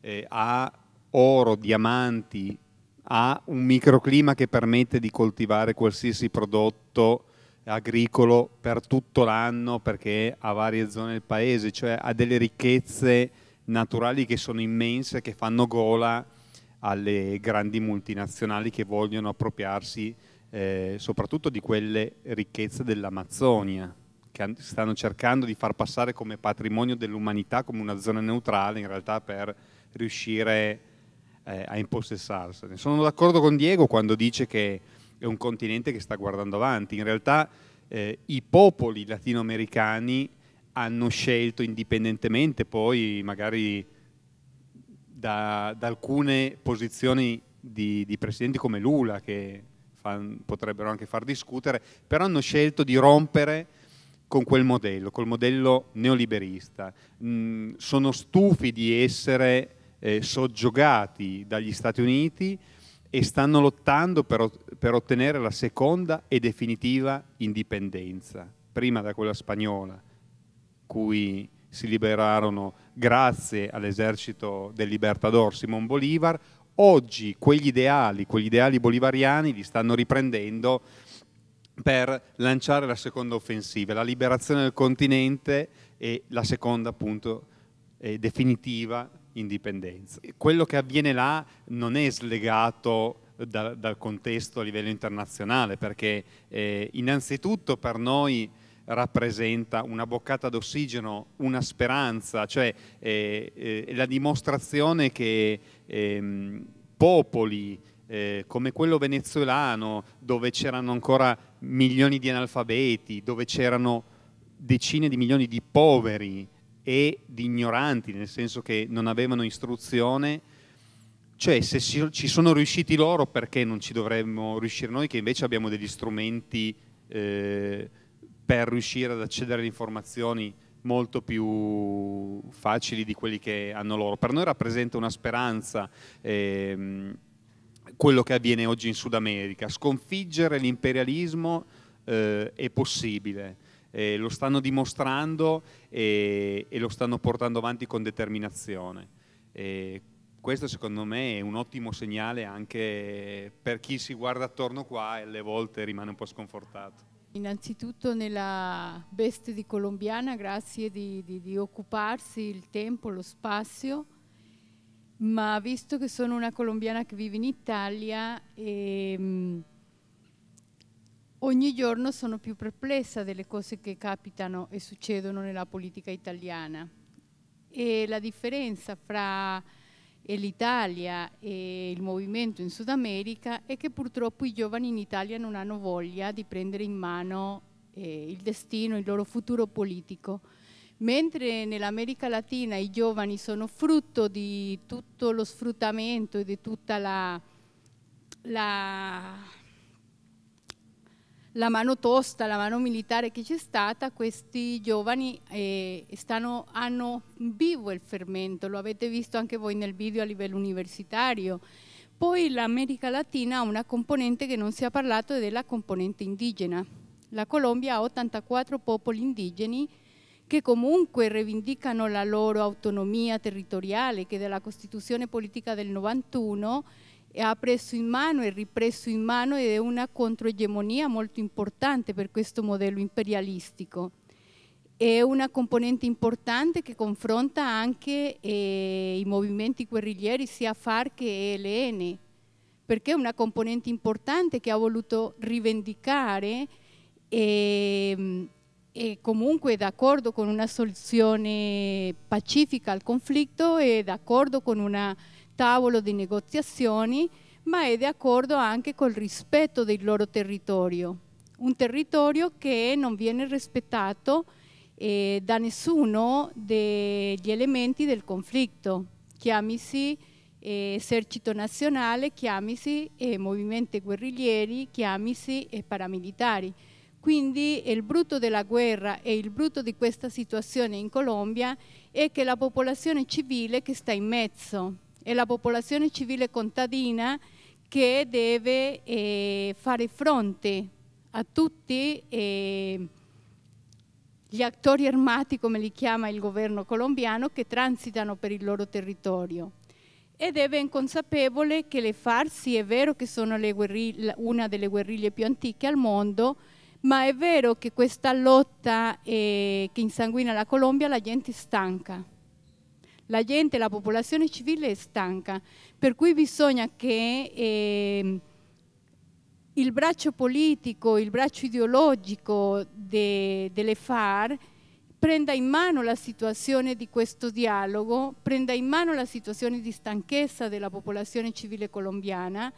eh, ha oro, diamanti, ha un microclima che permette di coltivare qualsiasi prodotto agricolo per tutto l'anno perché ha varie zone del paese, cioè ha delle ricchezze naturali che sono immense, che fanno gola alle grandi multinazionali che vogliono appropriarsi eh, soprattutto di quelle ricchezze dell'Amazzonia, che stanno cercando di far passare come patrimonio dell'umanità, come una zona neutrale in realtà per riuscire eh, a impossessarsene. Sono d'accordo con Diego quando dice che è un continente che sta guardando avanti, in realtà eh, i popoli latinoamericani hanno scelto indipendentemente poi magari da, da alcune posizioni di, di presidenti come Lula che fan, potrebbero anche far discutere, però hanno scelto di rompere con quel modello, col modello neoliberista. Mm, sono stufi di essere eh, soggiogati dagli Stati Uniti e stanno lottando per, per ottenere la seconda e definitiva indipendenza, prima da quella spagnola, cui si liberarono grazie all'esercito del Libertador Simon Bolivar, Oggi quegli ideali, quegli ideali bolivariani li stanno riprendendo per lanciare la seconda offensiva, la liberazione del continente e la seconda appunto eh, definitiva indipendenza. Quello che avviene là non è slegato da, dal contesto a livello internazionale perché eh, innanzitutto per noi rappresenta una boccata d'ossigeno, una speranza, cioè eh, eh, la dimostrazione che ehm, eh, popoli come quello venezuelano, dove c'erano ancora milioni di analfabeti, dove c'erano decine di milioni di poveri e di ignoranti, nel senso che non avevano istruzione, cioè se ci sono riusciti loro perché non ci dovremmo riuscire noi che invece abbiamo degli strumenti eh, per riuscire ad accedere alle informazioni molto più facili di quelli che hanno loro. Per noi rappresenta una speranza ehm, quello che avviene oggi in Sud America. Sconfiggere l'imperialismo eh, è possibile. Eh, lo stanno dimostrando e, e, lo stanno portando avanti con determinazione. Eh, questo secondo me è un ottimo segnale anche per chi si guarda attorno qua e alle volte rimane un po' sconfortato. Innanzitutto nella Best di Colombiana grazie di, di, di occuparsi il tempo, lo spazio, ma visto che sono una colombiana che vive in Italia, ehm, ogni giorno sono più perplessa delle cose che capitano e succedono nella politica italiana e la differenza fra e l'Italia e il movimento in Sud America è che purtroppo i giovani in Italia non hanno voglia di prendere in mano eh, il destino, il loro futuro politico. Mentre nell'America Latina i giovani sono frutto di tutto lo sfruttamento e di tutta la, la la mano tosta, la mano militare che c'è stata, questi giovani eh, stanno, hanno vivo il fermento, lo avete visto anche voi nel video a livello universitario. Poi l'America Latina ha una componente che non si è parlato ed è la componente indigena. La Colombia ha 84 popoli indigeni che comunque rivendicano la loro autonomia territoriale che dalla Costituzione politica del 91 ha preso in mano e ripreso in mano ed è una controegemonia molto importante per questo modello imperialistico. È una componente importante che confronta anche eh, i movimenti guerriglieri sia FARC che ELN, perché è una componente importante che ha voluto rivendicare e, ehm, e comunque è d'accordo con una soluzione pacifica al conflitto e d'accordo con una tavolo di negoziazioni, ma è d'accordo anche col rispetto del loro territorio, un territorio che non viene rispettato eh, da nessuno degli elementi del conflitto, chiamisi eh, esercito nazionale, chiamisi eh, movimenti guerriglieri, chiamisi eh, paramilitari. Quindi eh, il brutto della guerra e il brutto di questa situazione in Colombia è che la popolazione civile che sta in mezzo, è la popolazione civile contadina che deve eh, fare fronte a tutti eh, gli attori armati, come li chiama il governo colombiano, che transitano per il loro territorio. Ed è ben consapevole che le farsi è vero che sono una delle guerriglie più antiche al mondo, ma è vero che questa lotta eh, che insanguina la Colombia la gente stanca la gente, la popolazione civile è stanca, per cui bisogna che eh, il braccio politico, il braccio ideologico de, delle FAR prenda in mano la situazione di questo dialogo, prenda in mano la situazione di stanchezza della popolazione civile colombiana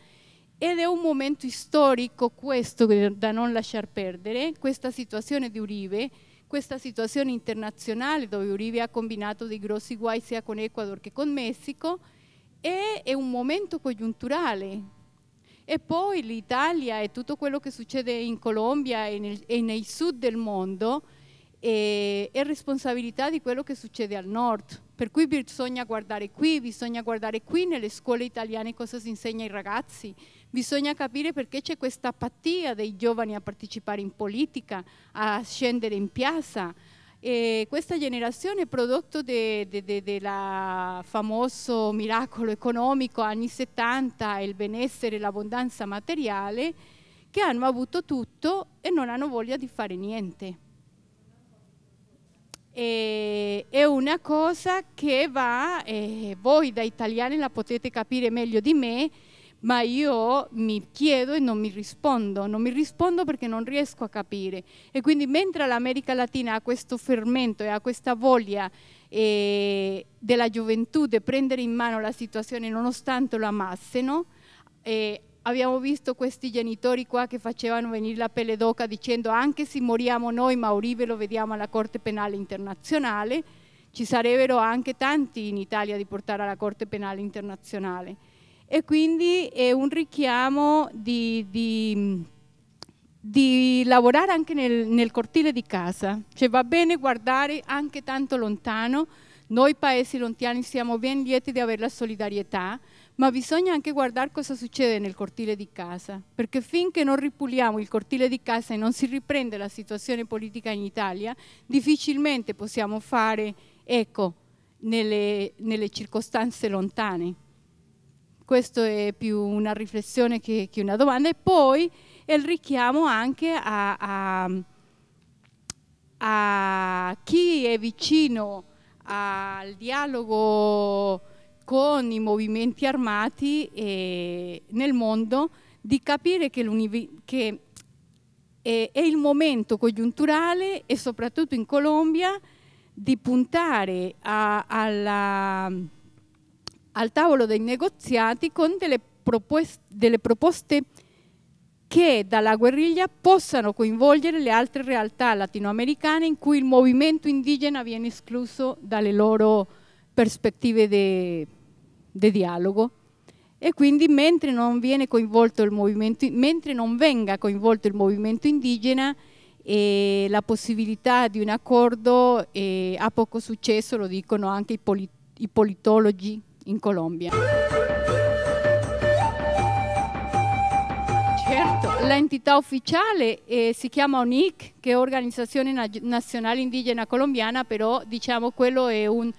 ed è un momento storico questo da non lasciar perdere, questa situazione di Uribe, questa situazione internazionale dove Uribe ha combinato dei grossi guai sia con Ecuador che con Messico e è un momento congiunturale. E poi l'Italia e tutto quello che succede in Colombia e, nel, e nei sud del mondo è, eh, è responsabilità di quello che succede al nord per cui bisogna guardare qui, bisogna guardare qui nelle scuole italiane cosa si insegna ai ragazzi, bisogna capire perché c'è questa apatia dei giovani a partecipare in politica, a scendere in piazza, e questa generazione è prodotto del famoso miracolo economico anni 70, il benessere, l'abbondanza materiale, che hanno avuto tutto e non hanno voglia di fare niente eh, è una cosa che va, eh, voi da italiani la potete capire meglio di me, ma io mi chiedo e non mi rispondo, non mi rispondo perché non riesco a capire. E quindi mentre l'America Latina ha questo fermento e ha questa voglia eh, della gioventù di prendere in mano la situazione nonostante lo amasseno, eh, abbiamo visto questi genitori qua che facevano venire la pelle d'oca dicendo anche se moriamo noi, ma lo vediamo alla Corte Penale Internazionale, ci sarebbero anche tanti in Italia di portare alla Corte Penale Internazionale. E quindi è un richiamo di, di, di lavorare anche nel, nel cortile di casa, cioè va bene guardare anche tanto lontano, noi paesi lontani siamo ben lieti di avere la solidarietà, ma bisogna anche guardare cosa succede nel cortile di casa, perché finché non ripuliamo il cortile di casa e non si riprende la situazione politica in Italia, difficilmente possiamo fare eco nelle, nelle circostanze lontane. Questa è più una riflessione che, che, una domanda. E poi il richiamo anche a, a, a chi è vicino al dialogo con i movimenti armati nel mondo di capire che, che è il momento congiunturale e soprattutto in Colombia di puntare a, alla, al tavolo dei negoziati con delle proposte, delle proposte che dalla guerriglia possano coinvolgere le altre realtà latinoamericane in cui il movimento indigena viene escluso dalle loro prospettive di, di dialogo e quindi mentre non, viene coinvolto il movimento, mentre non venga coinvolto il movimento indigena eh, la possibilità di un accordo ha poco successo, lo dicono anche i, polit i politologi in Colombia. Certo, l'entità ufficiale eh, si chiama ONIC, che è Organizzazione Nazionale Indigena Colombiana, però diciamo quello è un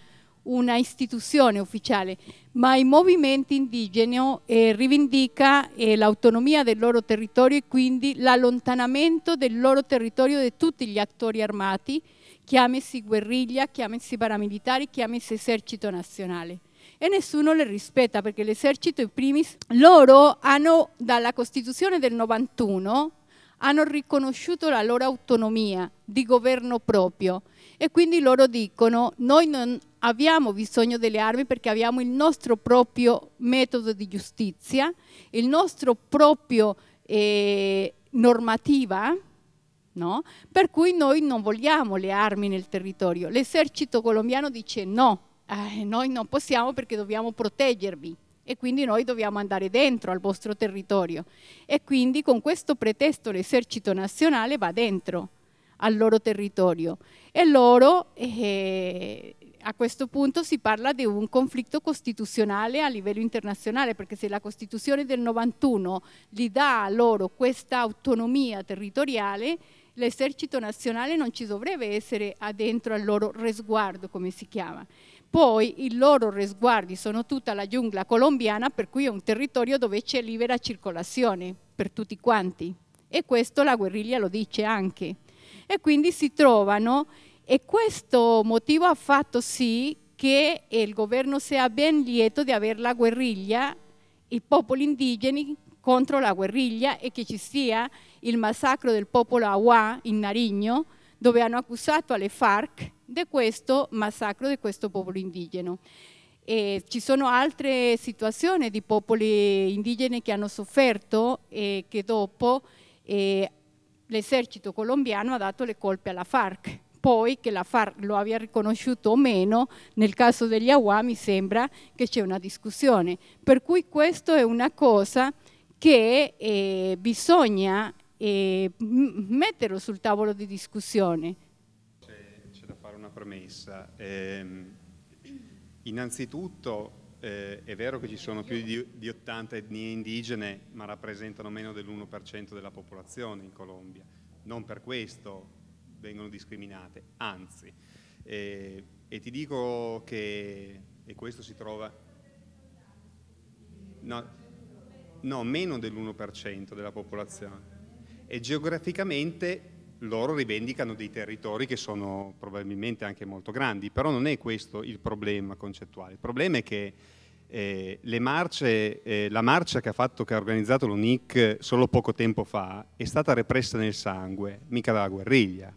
una istituzione ufficiale, ma i movimenti indigeni eh, rivendica eh, l'autonomia del loro territorio e quindi l'allontanamento del loro territorio da tutti gli attori armati, chiamesi guerriglia, chiamesi paramilitari, chiamesi esercito nazionale e nessuno le rispetta perché l'esercito in primis loro hanno dalla Costituzione del 91 hanno riconosciuto la loro autonomia di governo proprio e quindi loro dicono noi non abbiamo bisogno delle armi perché abbiamo il nostro proprio metodo di giustizia, il nostro proprio eh, normativa, no? per cui noi non vogliamo le armi nel territorio. L'esercito colombiano dice no, eh, noi non possiamo perché dobbiamo proteggervi e quindi noi dobbiamo andare dentro al vostro territorio e quindi con questo pretesto l'esercito nazionale va dentro al loro territorio e loro eh, a questo punto si parla di un conflitto costituzionale a livello internazionale, perché se la Costituzione del 91 gli dà a loro questa autonomia territoriale, l'esercito nazionale non ci dovrebbe essere dentro al loro resguardo, come si chiama. Poi i loro resguardi sono tutta la giungla colombiana, per cui è un territorio dove c'è libera circolazione per tutti quanti. E questo la guerriglia lo dice anche. E quindi si trovano e questo motivo ha fatto sì che il governo sia ben lieto di avere la guerriglia, i popoli indigeni contro la guerriglia e che ci sia il massacro del popolo Awa in Narigno, dove hanno accusato alle FARC di questo massacro di questo popolo indigeno. E ci sono altre situazioni di popoli indigeni che hanno sofferto e che dopo eh, l'esercito colombiano ha dato le colpe alla FARC poi che la FARC lo abbia riconosciuto o meno, nel caso degli AWA mi sembra che c'è una discussione. Per cui questa è una cosa che eh, bisogna eh, metterlo sul tavolo di discussione. C'è da fare una premessa. Eh, innanzitutto eh, è vero che ci sono più di, di 80 etnie indigene, ma rappresentano meno dell'1% della popolazione in Colombia. Non per questo vengono discriminate, anzi. Eh, e ti dico che, e questo si trova... No, no meno dell'1% della popolazione. E geograficamente loro rivendicano dei territori che sono probabilmente anche molto grandi, però non è questo il problema concettuale. Il problema è che eh, marce, eh, la marcia che ha, fatto, che ha organizzato l'UNIC solo poco tempo fa è stata repressa nel sangue, mica dalla guerriglia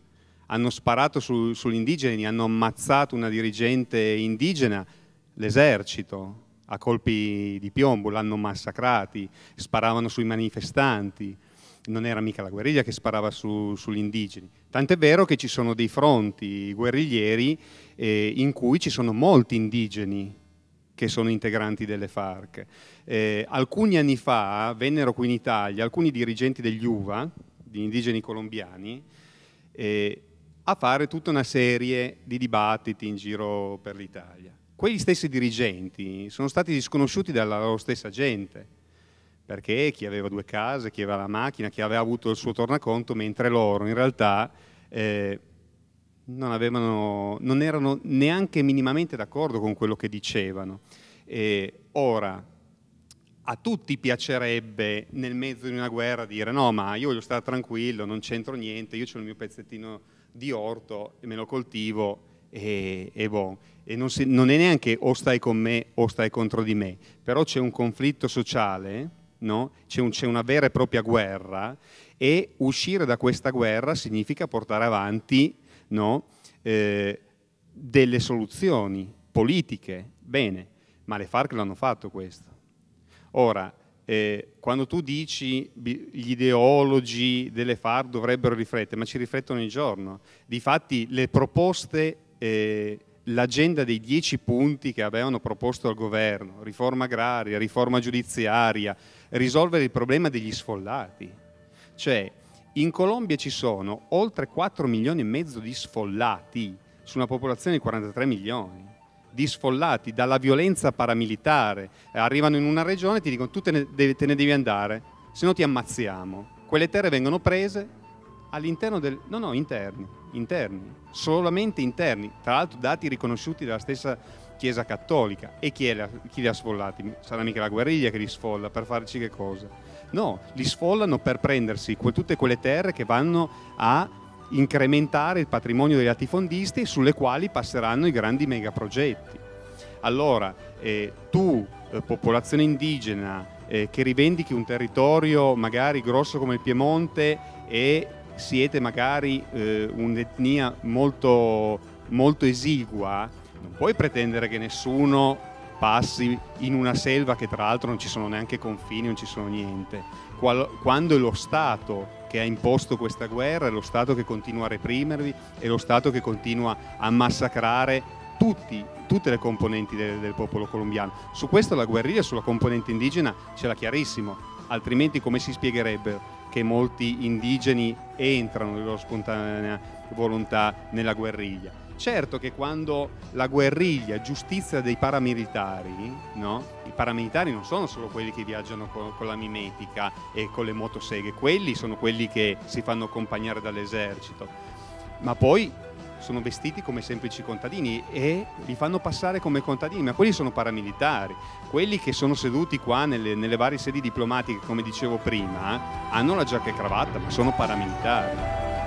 hanno sparato su, sugli indigeni, hanno ammazzato una dirigente indigena, l'esercito a colpi di piombo, l'hanno massacrati, sparavano sui manifestanti, non era mica la guerriglia che sparava su, sugli indigeni. Tant'è vero che ci sono dei fronti guerriglieri eh, in cui ci sono molti indigeni che sono integranti delle FARC. Eh, alcuni anni fa vennero qui in Italia alcuni dirigenti degli UVA, di indigeni colombiani, eh, a fare tutta una serie di dibattiti in giro per l'Italia. Quegli stessi dirigenti sono stati disconosciuti dalla loro stessa gente, perché chi aveva due case, chi aveva la macchina, chi aveva avuto il suo tornaconto, mentre loro in realtà eh, non, avevano, non, erano neanche minimamente d'accordo con quello che dicevano. E ora, a tutti piacerebbe nel mezzo di una guerra dire no, ma io voglio stare tranquillo, non c'entro niente, io ho il mio pezzettino di orto, e me lo coltivo e, e, bon. e non, si, non, è neanche o stai con me o stai contro di me, però c'è un conflitto sociale, no? c'è, un, c'è una vera e propria guerra e uscire da questa guerra significa portare avanti no? eh, delle soluzioni politiche, bene, ma le FARC l'hanno fatto questo. Ora, eh, quando tu dici gli ideologi delle FAR dovrebbero riflettere, ma ci riflettono ogni giorno. Difatti le proposte, eh, l'agenda dei dieci punti che avevano proposto al governo, riforma agraria, riforma giudiziaria, risolvere il problema degli sfollati. Cioè, in Colombia ci sono oltre 4 milioni e mezzo di sfollati su una popolazione di 43 milioni di sfollati dalla violenza paramilitare, eh, arrivano in una regione e ti dicono tu te ne, devi, te ne devi andare, se no ti ammazziamo. Quelle terre vengono prese all'interno del... no no, interni, interni, solamente interni, tra l'altro dati riconosciuti dalla stessa Chiesa Cattolica. E chi, la, chi li ha sfollati? Sarà mica la guerriglia che li sfolla, per farci che cosa? No, li sfollano per prendersi que, tutte quelle terre che vanno a incrementare il patrimonio dei latifondisti sulle quali passeranno i grandi megaprogetti. Allora, eh, tu, eh, popolazione indigena, eh, che rivendichi un territorio magari grosso come il Piemonte e siete magari eh, un'etnia molto, molto esigua, non puoi pretendere che nessuno passi in una selva che tra l'altro non ci sono neanche confini, non ci sono niente. Qual- quando è lo Stato che ha imposto questa guerra, è lo Stato che continua a reprimervi, è lo Stato che continua a massacrare tutti, tutte le componenti del, del popolo colombiano. Su questo la guerriglia sulla componente indigena ce l'ha chiarissimo, altrimenti come si spiegherebbe che molti indigeni entrano nella loro spontanea volontà nella guerriglia? Certo che quando la guerriglia giustizia dei paramilitari, no? i paramilitari non sono solo quelli che viaggiano con, con la mimetica e con le motoseghe, quelli sono quelli che si fanno accompagnare dall'esercito, ma poi sono vestiti come semplici contadini e li fanno passare come contadini, ma quelli sono paramilitari, quelli che sono seduti qua nelle, nelle varie sedi diplomatiche, come dicevo prima, hanno la giacca e cravatta, ma sono paramilitari.